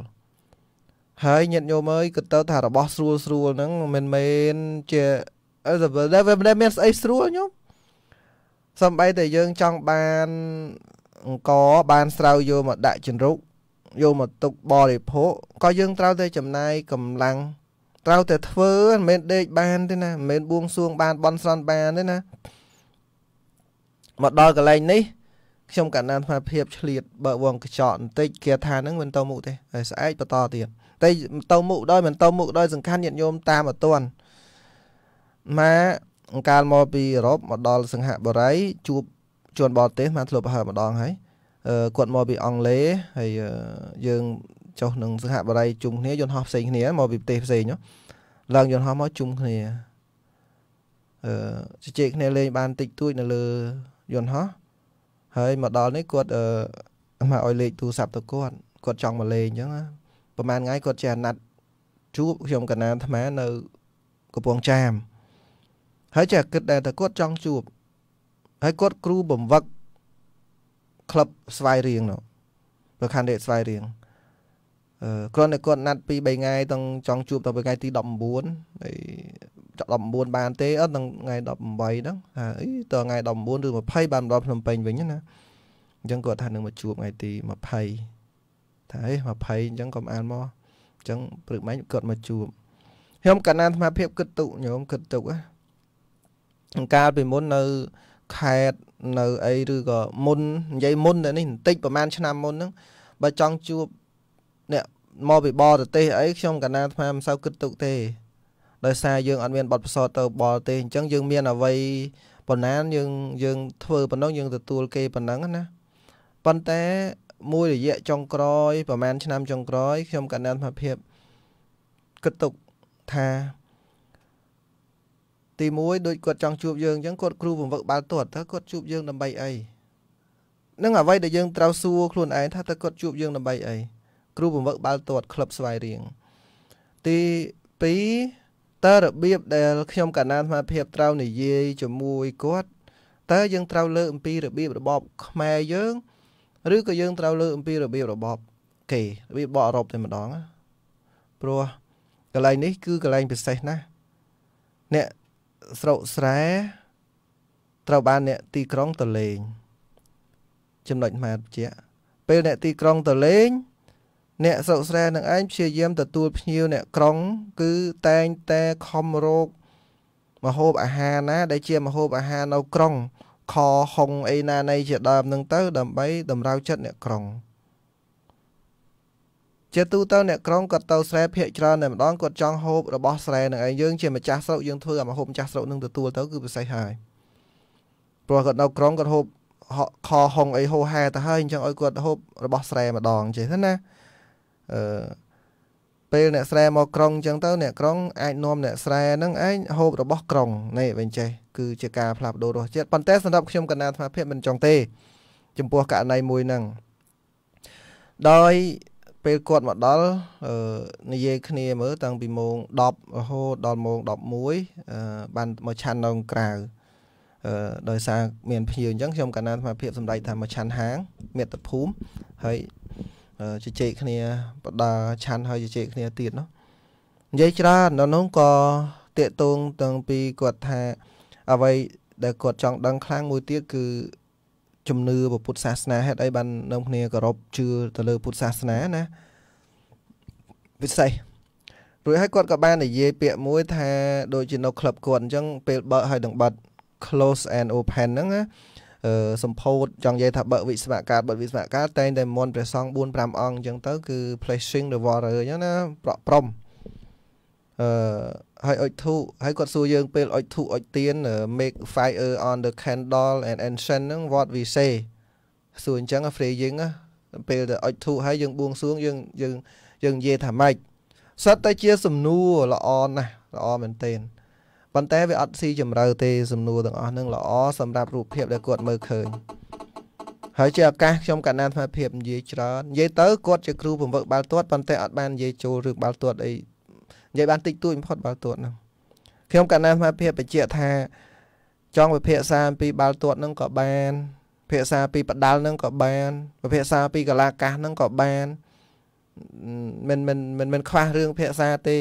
ហើយញាតិញោមអើយគិតទៅថារបស់ស្រួលស្រួលហ្នឹងមិនមែនជាអឺតែមានស្អីស្រួលញោមសំបីតែយើងចង់បានអង្គបានស្រូវយកមកដាក់ជំរុកយកមកទុកបរិភោគក៏យើងត្រូវតែចំណាយកម្លាំងត្រូវតែធ្វើមិនមែនដេកបានទេណាមិនមែនបួងសួង បាន បន់ស្រន់បានទេណាមកដល់កន្លែងនេះ ខ្ញុំកណ្ដាលអាត្មាភាពឆ្លៀតបើវងកញ្ចក់បន្តិចគាថានឹងមិនទៅមុខទេហើយស្អែកបន្តទៀតតែទៅមុខដោយមិនទៅមុខដោយសង្ខាន់ញាតិញោមតាមអត់ទាន់ម៉ាអង្ការមកពីអឺរ៉ុបមកដល់សង្ហបុរីជួបជួនបរទេសម៉ាធ្លាប់ប្រហែលម្ដងហើយគាត់មកពីអង់គ្លេសហើយយើងចុះនឹងសង្ហបុរីជុំគ្នាយន្តហោះផ្សេងគ្នាមកពីប្រទេសផ្សេងឡើងយន្តហោះមកជុំគ្នាអឺជជែកគ្នាលេងបានតិចតួចនៅលើយន្តហោះហើយមកដល់នេះគាត់អឺមកឲ្យលេខទូរស័ព្ទទៅគាត់គាត់ចង់មកលេងអញ្ចឹងប្រហែលថ្ងៃគាត់ចេះណាត់ជួបខ្ញុំកណាអាត្មានៅកំពង់ចាម ហើយចេះគិតដែរថាគាត់ចង់ជួបហើយគាត់គ្រូបំវឹកក្លឹបស្វាយរៀងនោះប្រខណ្ឌរេស្វាយរៀងអឺគ្រាន់តែគាត់ណាត់ពី3ថ្ងៃទាំងចង់ជួបតទៅថ្ងៃទី19ហើយ19បាន ទេអត់ដល់ថ្ងៃ18ហ្នឹងថាអីតថ្ងៃ19ឬ20បានមកដល់ភ្នំពេញវិញណាអញ្ចឹងគាត់ថានឹងមកជួបថ្ងៃទី20ថាអេ20អញ្ចឹងកុំអានមកអញ្ចឹង ព្រឹកមិញគាត់មកជួបខ្ញុំកណ្ណាអាត្មាភាពគិតទុកញោមគិតទុកហ្នឹងកាលពីមុននៅខេតនៅអីឬក៏មុននិយាយមុនទៅនេះបន្តិចប្រហែលឆ្នាំមុនហ្នឹងបើចង់ជួបអ្នកមកពីបរទេសអីខ្ញុំកណ្ណាអាត្មាមិនសូវគិតទុកទេដោយសារយើងអត់មានបទពិសោធន៍ទៅបរទេសអញ្ចឹងយើងមានអ្វីប៉ុណ្ណាយើងយើងធ្វើប៉ុណ្ណឹងយើងទទួលគេប៉ុណ្ណឹងណាប៉ុន្តែមួយរយៈចុងក្រោយប្រហែលឆ្នាំចុងក្រោយខ្ញុំកណ្ដាលសមភាពគិតទុកថាទី1ដូចគាត់ចង់ជួបយើងអញ្ចឹងគាត់គ្រូបង្វឹកបាល់ទាត់តើគាត់ជួបយើងដើម្បីអីនឹងអ្វីដែលយើង ត្រូវសួរខ្លួនឯងថាតើគាត់ជួបយើងដើម្បីអីគ្រូបង្វឹកបាល់ទាត់ក្លឹបស្វាយរៀងទី2តើរបៀបដែលខ្ញុំកណ្ដាលសមភាពត្រូវនិយាយជាមួយគាត់តើយើងត្រូវលើ អំពីរបៀបរបបខ្មែរយើងឬក៏យើងត្រូវលើអំពីរបៀបរបបគេរបៀបបកអឺរ៉ុបតែម្ដងព្រោះកន្លែងនេះគឺកន្លែងពិសេសណាស់អ្នកស្រោកស្រែត្រូវបានអ្នកទីក្រុងទៅលេងចំណុចម៉ាតជា ពេលអ្នកទីក្រុងទៅលេង អ្នកស្រោកស្រែនឹងឯងព្យាយាមទទួលភ្ញៀវអ្នកក្រុង គឺតែងតែខំរោគមហូបអាហារណាដែលជាមហូបអាហារនៅក្រុងខហុងអីណានៃជាដើមនឹងទៅ ដើម្បីតម្រូវចិត្តអ្នកក្រុងជាទូទៅអ្នកក្រុងគាត់ទៅស្រែភាកច្រើនតែម្ដងគាត់ចង់ហូបរបស់ស្រែនឹងឯងយើងជាម្ចាស់ស្រុកយើងធ្វើអាមហូបម្ចាស់ស្រុកនឹងទទួលទៅគឺពិសេសហើយព្រោះគាត់នៅក្រុងគាត់ហូបខហុងអីហូហែទៅហើយអញ្ចឹងឲ្យគាត់ហូបរបស់ស្រែម្ដងចេះទៅណាអឺពេលអ្នកស្រែមកក្រុងអញ្ចឹងទៅអ្នកក្រុងអាចនាំអ្នកស្រែនឹងឯងហូបរបស់ក្រុងនេះវិញចេះគឺជាការផ្លាស់ប្ដូររសជាតិប៉ុន្តែសម្រាប់ខ្ញុំកណ្ដាលអាត្មាភាពមិនចង់ទេ ចំពោះករណីមួយហ្នឹងដោយពេលគាត់មកដល់អឺនិយាយគ្នាមើលតាំងពីម៉ោង10រហូតដល់ម៉ោង11អឺបានមកឆាន់នៅក្រៅអឺដោយសារមានភ្ញៀវអញ្ចឹងខ្ញុំកណ្ដាលអាត្មាភាពសម្ដែងថាមកឆាន់ហាងមេត្តភូមិហើយជជែកគ្នាបដាឆាន់ហើយជជែកគ្នាទៀតនោះនិយាយច្រើននៅនោះក៏តាកតងតាំងពីគាត់ថាអ្វីដែលគាត់ចង់ដឹងខ្លាំងមួយទៀតគឺជំនឿពុទ្ធសាសនាហេតុអីបាននាំគ្នាគោរពជឿទៅលើពុទ្ធសាសនាណាពិសេសរួចហើយគាត់ក៏បាននិយាយពាក្យមួយថាដូចជានៅក្លឹបគាត់អញ្ចឹងពេលបើកហើយនឹងបិទ close and open ហ្នឹងណាអឺសម្ពោធចង់និយាយថាបើកវិស្វការបិទវិស្វកាតែងតែមន្តព្រះសង្ឃ4 5អង្គអញ្ចឹងទៅគឺ flashing the water អញ្ចឹងណាប្រក់ប្រំអឺហើយអុជធូបហើយគាត់សួរយើងពេលអុជធូបអុជទៀន make fire on the candle and ancient ហ្នឹង what we say សួរអញ្ចឹង phrasing ពេលទៅអុជធូបហើយយើងបួងសួងយើងយើងយើងនិយាយថាម៉េចសិតតែជាសំណួរល្អណាស់ល្អមែនទែនប៉ុន្តែវាអត់ស៊ីជ្រៅទេសំណួរទាំងអស់ហ្នឹងល្អសម្រាប់រូបភាពដែលគាត់មើលឃើញហើយជាឱកាសខ្ញុំកណ្ណានស្មារតីនិយាយច្រើននិយាយទៅគាត់ជាគ្រូពង្វឹកបាល់ទាត់ប៉ុន្តែអត់បាននិយាយចូលរឿងបាល់ទាត់អីនិយាយបានតិចតួចបំផុតបាល់ទាត់ហ្នឹងខ្ញុំកណ្ដាលសមាភិបបញ្ជាក់ថាចង់វិភាសាអំពីបាល់ទាត់ហ្នឹងក៏បានវិភាសា ពីបដាល់ហ្នឹងក៏បានវិភាសាពីកលាកាសហ្នឹងក៏បានមិនមិនមិនមិនខ្វះរឿងភាសាទេ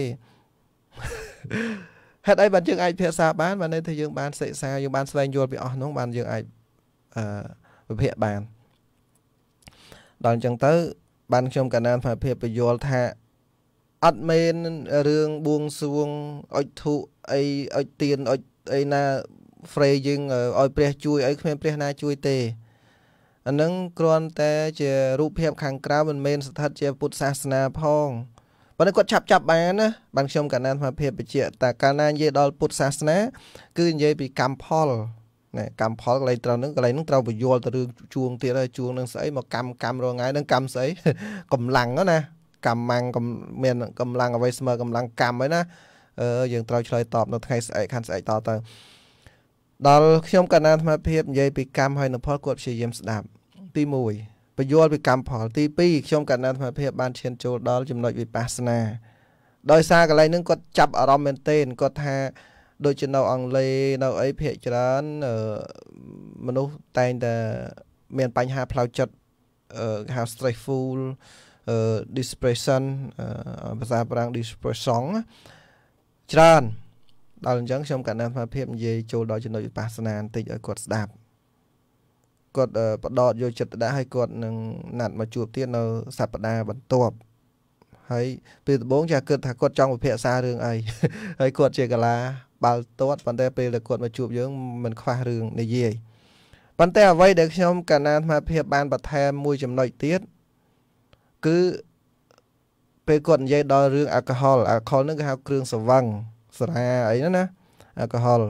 ហេតុអីបានយើងអាចភាសាបានបានន័យថាយើងបានសិក្សាយើងបានស្វែងយល់ពីអស់នោះបានយើងអាចអឺវិភាគបានដល់អញ្ចឹងទៅ បានខ្ញុំកណ្ដាលសមាភិបបញ្យល់ថាអត់មែនរឿងបួងសួងអុជធុអីអុជទៀនអុជអីណាហ្វ្រេយើងឲ្យព្រះជួយអីគ្មានព្រះណាជួយទេអានឹងគ្រាន់តែជារូបភាពខាងក្រៅមិនមែនស្ថិតជា ពុទ្ធសាសនាផងប៉ុន្តែគាត់ឆាប់ចាប់បានណាបានខ្ញុំកណ្ដាលសមភាពបជា តាកាលណានិយាយដល់ពុទ្ធសាសនា គឺនិយាយពីកម្មផលណែកម្មផលកន្លែងត្រូវនឹងកន្លែងនឹងត្រូវពយល់ទៅរឿងជួងទៀតហើយជួងនឹងស្អីមកកម្មកម្មរងថ្ងៃនឹងកម្មស្អីកម្លាំងណាកម្មងមានកម្លាំងអ្វីស្មើកម្លាំងកម្មហើយណាអឺយើងត្រូវឆ្លើយតបនៅថ្ងៃស្អែកខាងស្អែកតទៅដល់ខ្ញុំកណ្ដាលអាត្មាភាពនិយាយពីកម្មហើយនផលគាត់ព្យាយាមស្ដាប់ទី1បញ្យល់ពីកម្មផលទី2ខ្ញុំកណ្ដាលអាត្មាភាពបានឈានចូលដល់ចំណុចវិបស្សនាដោយសារកន្លែងហ្នឹងគាត់ចាប់អារម្មណ៍មែនទែនគាត់ថាដូចជានៅអង់គ្លេសនៅអីភាគច្រើនមនុស្សតែងតែមានបញ្ហាផ្លូវចិត្តហៅ stressful depression ភាសាប្រាំង depression ច្រើនដល់អញ្ចឹងខ្ញុំកណ្ដាលស្មារតីនិយាយចូលដល់ចំណុចវិបស្សនាបន្តិចឲ្យគាត់ស្ដាប់គាត់បដិយកចិត្តដាក់ឲ្យគាត់នឹងណាត់មកជួបទៀតនៅសប្តាហ៍បន្ទាប់ហើយពេលដំបូងចាគិតថាគាត់ចង់ពិភាក្សារឿងអីហើយគាត់ជាកាឡាបាល់ទាត់ប៉ុន្តែពេលដែលគាត់មកជួបយើងមិនខ្វះរឿងនិយាយប៉ុន្តែអ្វីដែលខ្ញុំកណ្ដាលអាត្មាភាពបានបន្ថែមមួយចំណុចទៀតគឺពេលគាត់និយាយដល់រឿងអាកុហលអាកុហលហ្នឹងគេហៅគ្រឿងស្រវឹងសារាអីហ្នឹងណាអាកុហល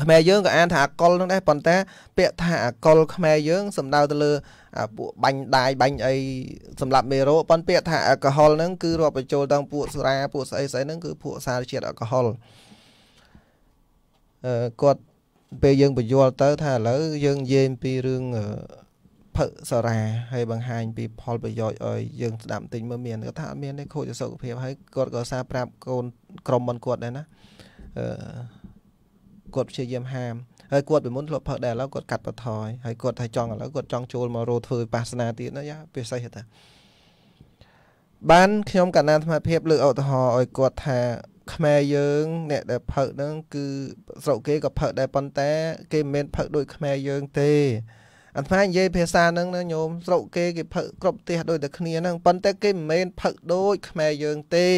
ខ្មែរយើងក៏អានថាអាកុលហ្នឹងដែរប៉ុន្តែ ពាក្យថាអាកុលខ្មែរយើងសំដៅទៅលើអាពួកបាញ់ដាយបាញ់អីសម្រាប់មេរោគប៉ុន្តែពាក្យថាអាកុហលហ្នឹងគឺរាប់បញ្ចូលទាំងពួកសារាពួកស្អីស្អីហ្នឹងគឺពួកសារជាតិអាកុហលអឺគាត់ពេលយើងបញ្យល់ទៅថាឥឡូវយើងនិយាយពីរឿងភើសារាហើយបង្ហាញ ពីផលប្រយោជន៍ឲ្យយើងស្ដាប់ទិញមើលមានគាត់ថាអត់មានទេខូចសុខភាពហើយគាត់ក៏សារប្រាប់កូនក្រុមមិនគាត់ដែរណាអឺគាត់ព្យាយាមហាមហើយគាត់ពីមុនធ្លាប់ផឹកដែរឥឡូវគាត់កាត់បន្ថយហើយគាត់ថាចង់ឥឡូវគាត់ចង់ចូលមករោធ្វើវិបស្សនាទៀតណាយ៉ាពិសេសតាបានខ្ញុំកណ្ដាលអាត្មាភាពលើកឧទាហរណ៍ឲ្យគាត់ថាខ្មែរយើង អ្នកដែលផឹកហ្នឹង គឺ ស្រុកគេក៏ផឹកដែរប៉ុន្តែ គេមិនមែនផឹកដូចខ្មែរយើងទេអាត្មានិយាយភាសាហ្នឹងណាញោមស្រុកគេគេផឹកគ្រប់ផ្ទះដូចតែគ្នាហ្នឹងប៉ុន្តែគេមិនមែនផឹកដូចខ្មែរយើងទេ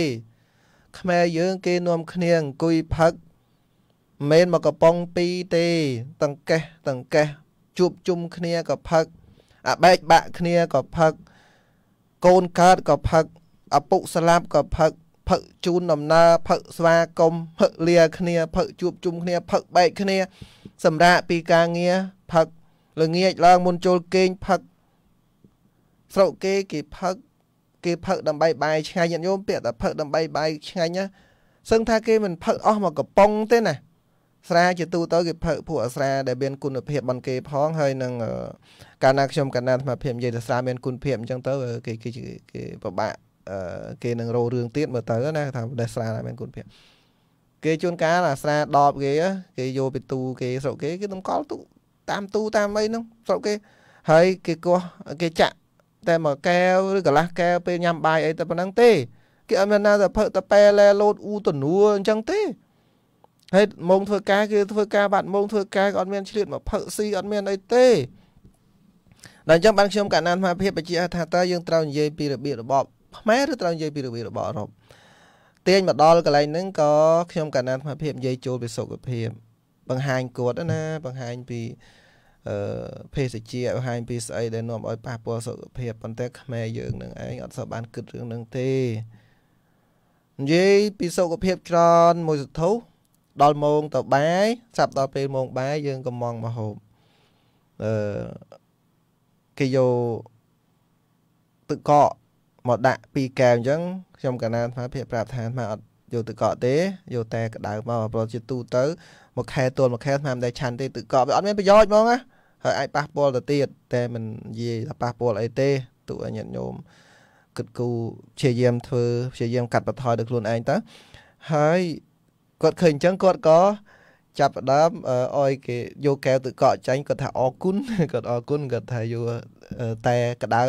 ខ្មែរយើងគេនាំគ្នាអង្គុយផឹកមិនមែនមកកំប៉ុងពីរទេតង្កេះតង្កេះជួបជុំគ្នាក៏ផឹកអាបែកបាក់គ្នាក៏ផឹកកូនកើតក៏ផឹកឪពុកស្លាប់ក៏ផឹកផឹកជូនដំណើរផឹកស្វាគមន៍ផឹកលាគ្នាផឹកជួបជុំគ្នាផឹកបែកគ្នា សម្រាប់ពីការងារផឹកល្ងាចឡើងមុនចូលគេងផឹកស្រុកគេគេផឹកគេផឹកដើម្បីបាយឆ្ងាញ់ញាតិញោមពាក្យថាផឹកដើម្បីបាយឆ្ងាញ់ណាសឹងថាគេមិនផឹកអស់មកកំប៉ុងទេណាស្រាជាទូទៅគេផឹកពួកអស្រាដែលមានគុណភាពបានគេ ផងហើយនឹងកាលណាខ្ញុំកណ្ណាអាភិមនិយាយថាស្រាមានគុណភាពអញ្ចឹងទៅគេគេគេពិបាកគេនឹងរោរឿងទៀតមើលទៅណាថាដែលស្រាតែមានគុណភាព គេជួនកាលអាស្រាដបគេគេយកពីទូគេស្រុកគេគេតម្កល់ទូតាមទូតាមអីហ្នឹងស្រុកគេហើយគេកោះគេចាក់តែមួយកែវឬកន្លះកែវពេលញ៉ាំបាយអីតែប៉ុណ្ណឹងទេ គេអត់មានណាទៅផឹកទៅប៉ែឡែលោតអ៊ូតនួអញ្ចឹងទេហើយម៉ោងធ្វើការគឺធ្វើការបាត់ម៉ោងធ្វើការក៏អត់មានឆ្លៀតមកផឹកស៊ីអត់មានអីទេដល់អញ្ចឹងបានខ្ញុំកណ្ដាលមហាភាពបញ្ជាក់ថាតើយើងត្រូវនិយាយពីរបៀបរបបខ្មែរឬត្រូវនិយាយពីរបៀបរបបអឺរ៉ុបទាញមកដល់កន្លែងហ្នឹងក៏ខ្ញុំកណ្ដាលមហាភាពនិយាយចូលពីសុខភាពបង្ហាញគាត់ណាបង្ហាញពីភេសជ្ជៈឲ្យហាញពីស្អីដែលនាំឲ្យប៉ះពាល់សុខភាពប៉ុន្តែខ្មែរយើងនឹងឯងអត់សូវបានគិតរឿងនឹងទេនិយាយពីសុខភាពច្រើនមួយសន្ធុះដល់ម៉ោងទៅបាយស្រាប់ដល់ពេលម៉ោងបាយយើងកំងមកហូបអឺគេយកទឹកកកមកដាក់ពីកែវអញ្ចឹងខ្ញុំកណានថាភាពប្រាប់ថាថាអត់យកទឹកកកទេយកតែក្តៅមកព្រោះជាទូទៅមួយខែទល់មួយខែថាមិនដែលឆាន់ទេទឹកកកវាអត់មានប្រយោជន៍ហ្មងណាហើយអាចប៉ះពាល់ទៅទៀតតែមិននិយាយថាប៉ះពាល់អីទេទូឲ្យញាតិញោមគិតគូរព្យាយាមធ្វើព្យាយាមកាត់បន្ថយដល់ខ្លួនឯងទៅហើយគាត់ឃើញអញ្ចឹងគាត់ក៏ចាប់ដើមអោយគេយកកែវទឹកកកចាញ់គាត់ថាអរគុណគាត់អរគុណគាត់ថាយកតែកដៅ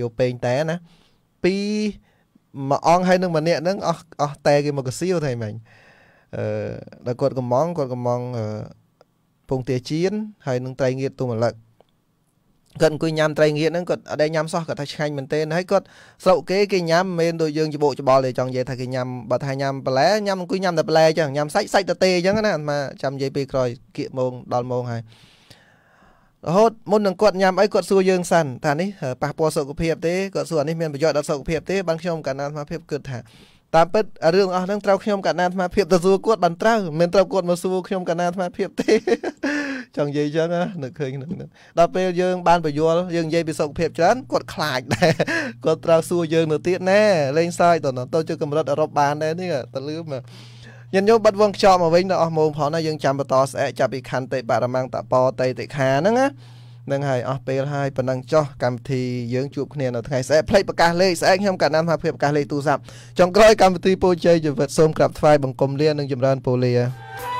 យកពេងតែណាពីមួយអង្គហើយនឹងម្នាក់ហ្នឹងអស់អស់តែគេមកកសៀវថៃមិញអឺដល់គាត់កំងគាត់កំងអឺពងទាចៀនហើយនឹងត្រីងៀតទុំម្លឹកគាត់អង្គុយញ៉ាំត្រីងៀតហ្នឹងគាត់អត់ដែលញ៉ាំសោះគាត់ថាឆ្ងាញ់មែនទេ ហើយគាត់ស្រុកគេគេញ៉ាំមិនដូចយើងច្បោកច្បល់ទេចង់និយាយថាគេញ៉ាំបើថាញ៉ាំបន្លែញ៉ាំអង្គុយញ៉ាំតែបន្លែអញ្ចឹងញ៉ាំសាច់សាច់តទេអញ្ចឹងណាអាចាំនិយាយពេលក្រោយគៀកម៉ោងដល់ម៉ោងហើយរហូតមុននឹងគាត់ញ៉ាំអីគាត់សួរយើងសិនថានេះប៉ះពាល់សុខភាពទេគាត់សួរអានេះមានប្រយោជន៍ដល់សុខភាពទេបានខ្ញុំកណ្ដាលសមាភិបគិតថាតាមពិតរឿងអស់ហ្នឹងត្រូវខ្ញុំកណ្ដាលអាត្មាភាពទៅសួរគាត់បានត្រូវមិនត្រូវគាត់មកសួរខ្ញុំកណ្ដាលអាត្មាភាពទេចង់និយាយចឹងនឹកឃើញនឹងដល់ពេលយើងបានបញ្យល់យើងនិយាយពីសុខភាពច្រើនគាត់ខ្លាចដែរគាត់ត្រូវសួរយើងទៅទៀតណែលេងសើចទៅទៅជាកម្រិតអឺរ៉ុបបានដែរនេះទៅលឺមកញញោមបាត់វងខ្យល់មកវិញដល់អស់ម៉ោងផងណាយើងចាំបន្តស្អែកចាប់ពីខន្តិបរមង្គតបតេតិខាហ្នឹងណានឹងហើយអស់ពេលហើយប៉ុណ្ណឹងចុះកម្មវិធីយើងជួបគ្នានៅថ្ងៃស្អែកផ្លេចប្រកាសលេខស្អែកខ្ញុំកណ្ដាលថាភាពប្រកាសលេខទូរស័ព្ទចុងក្រោយកម្មវិធីពរជ័យជីវិតសូមក្រាបថ្វាយបង្គំលានិងចម្រើនពរលា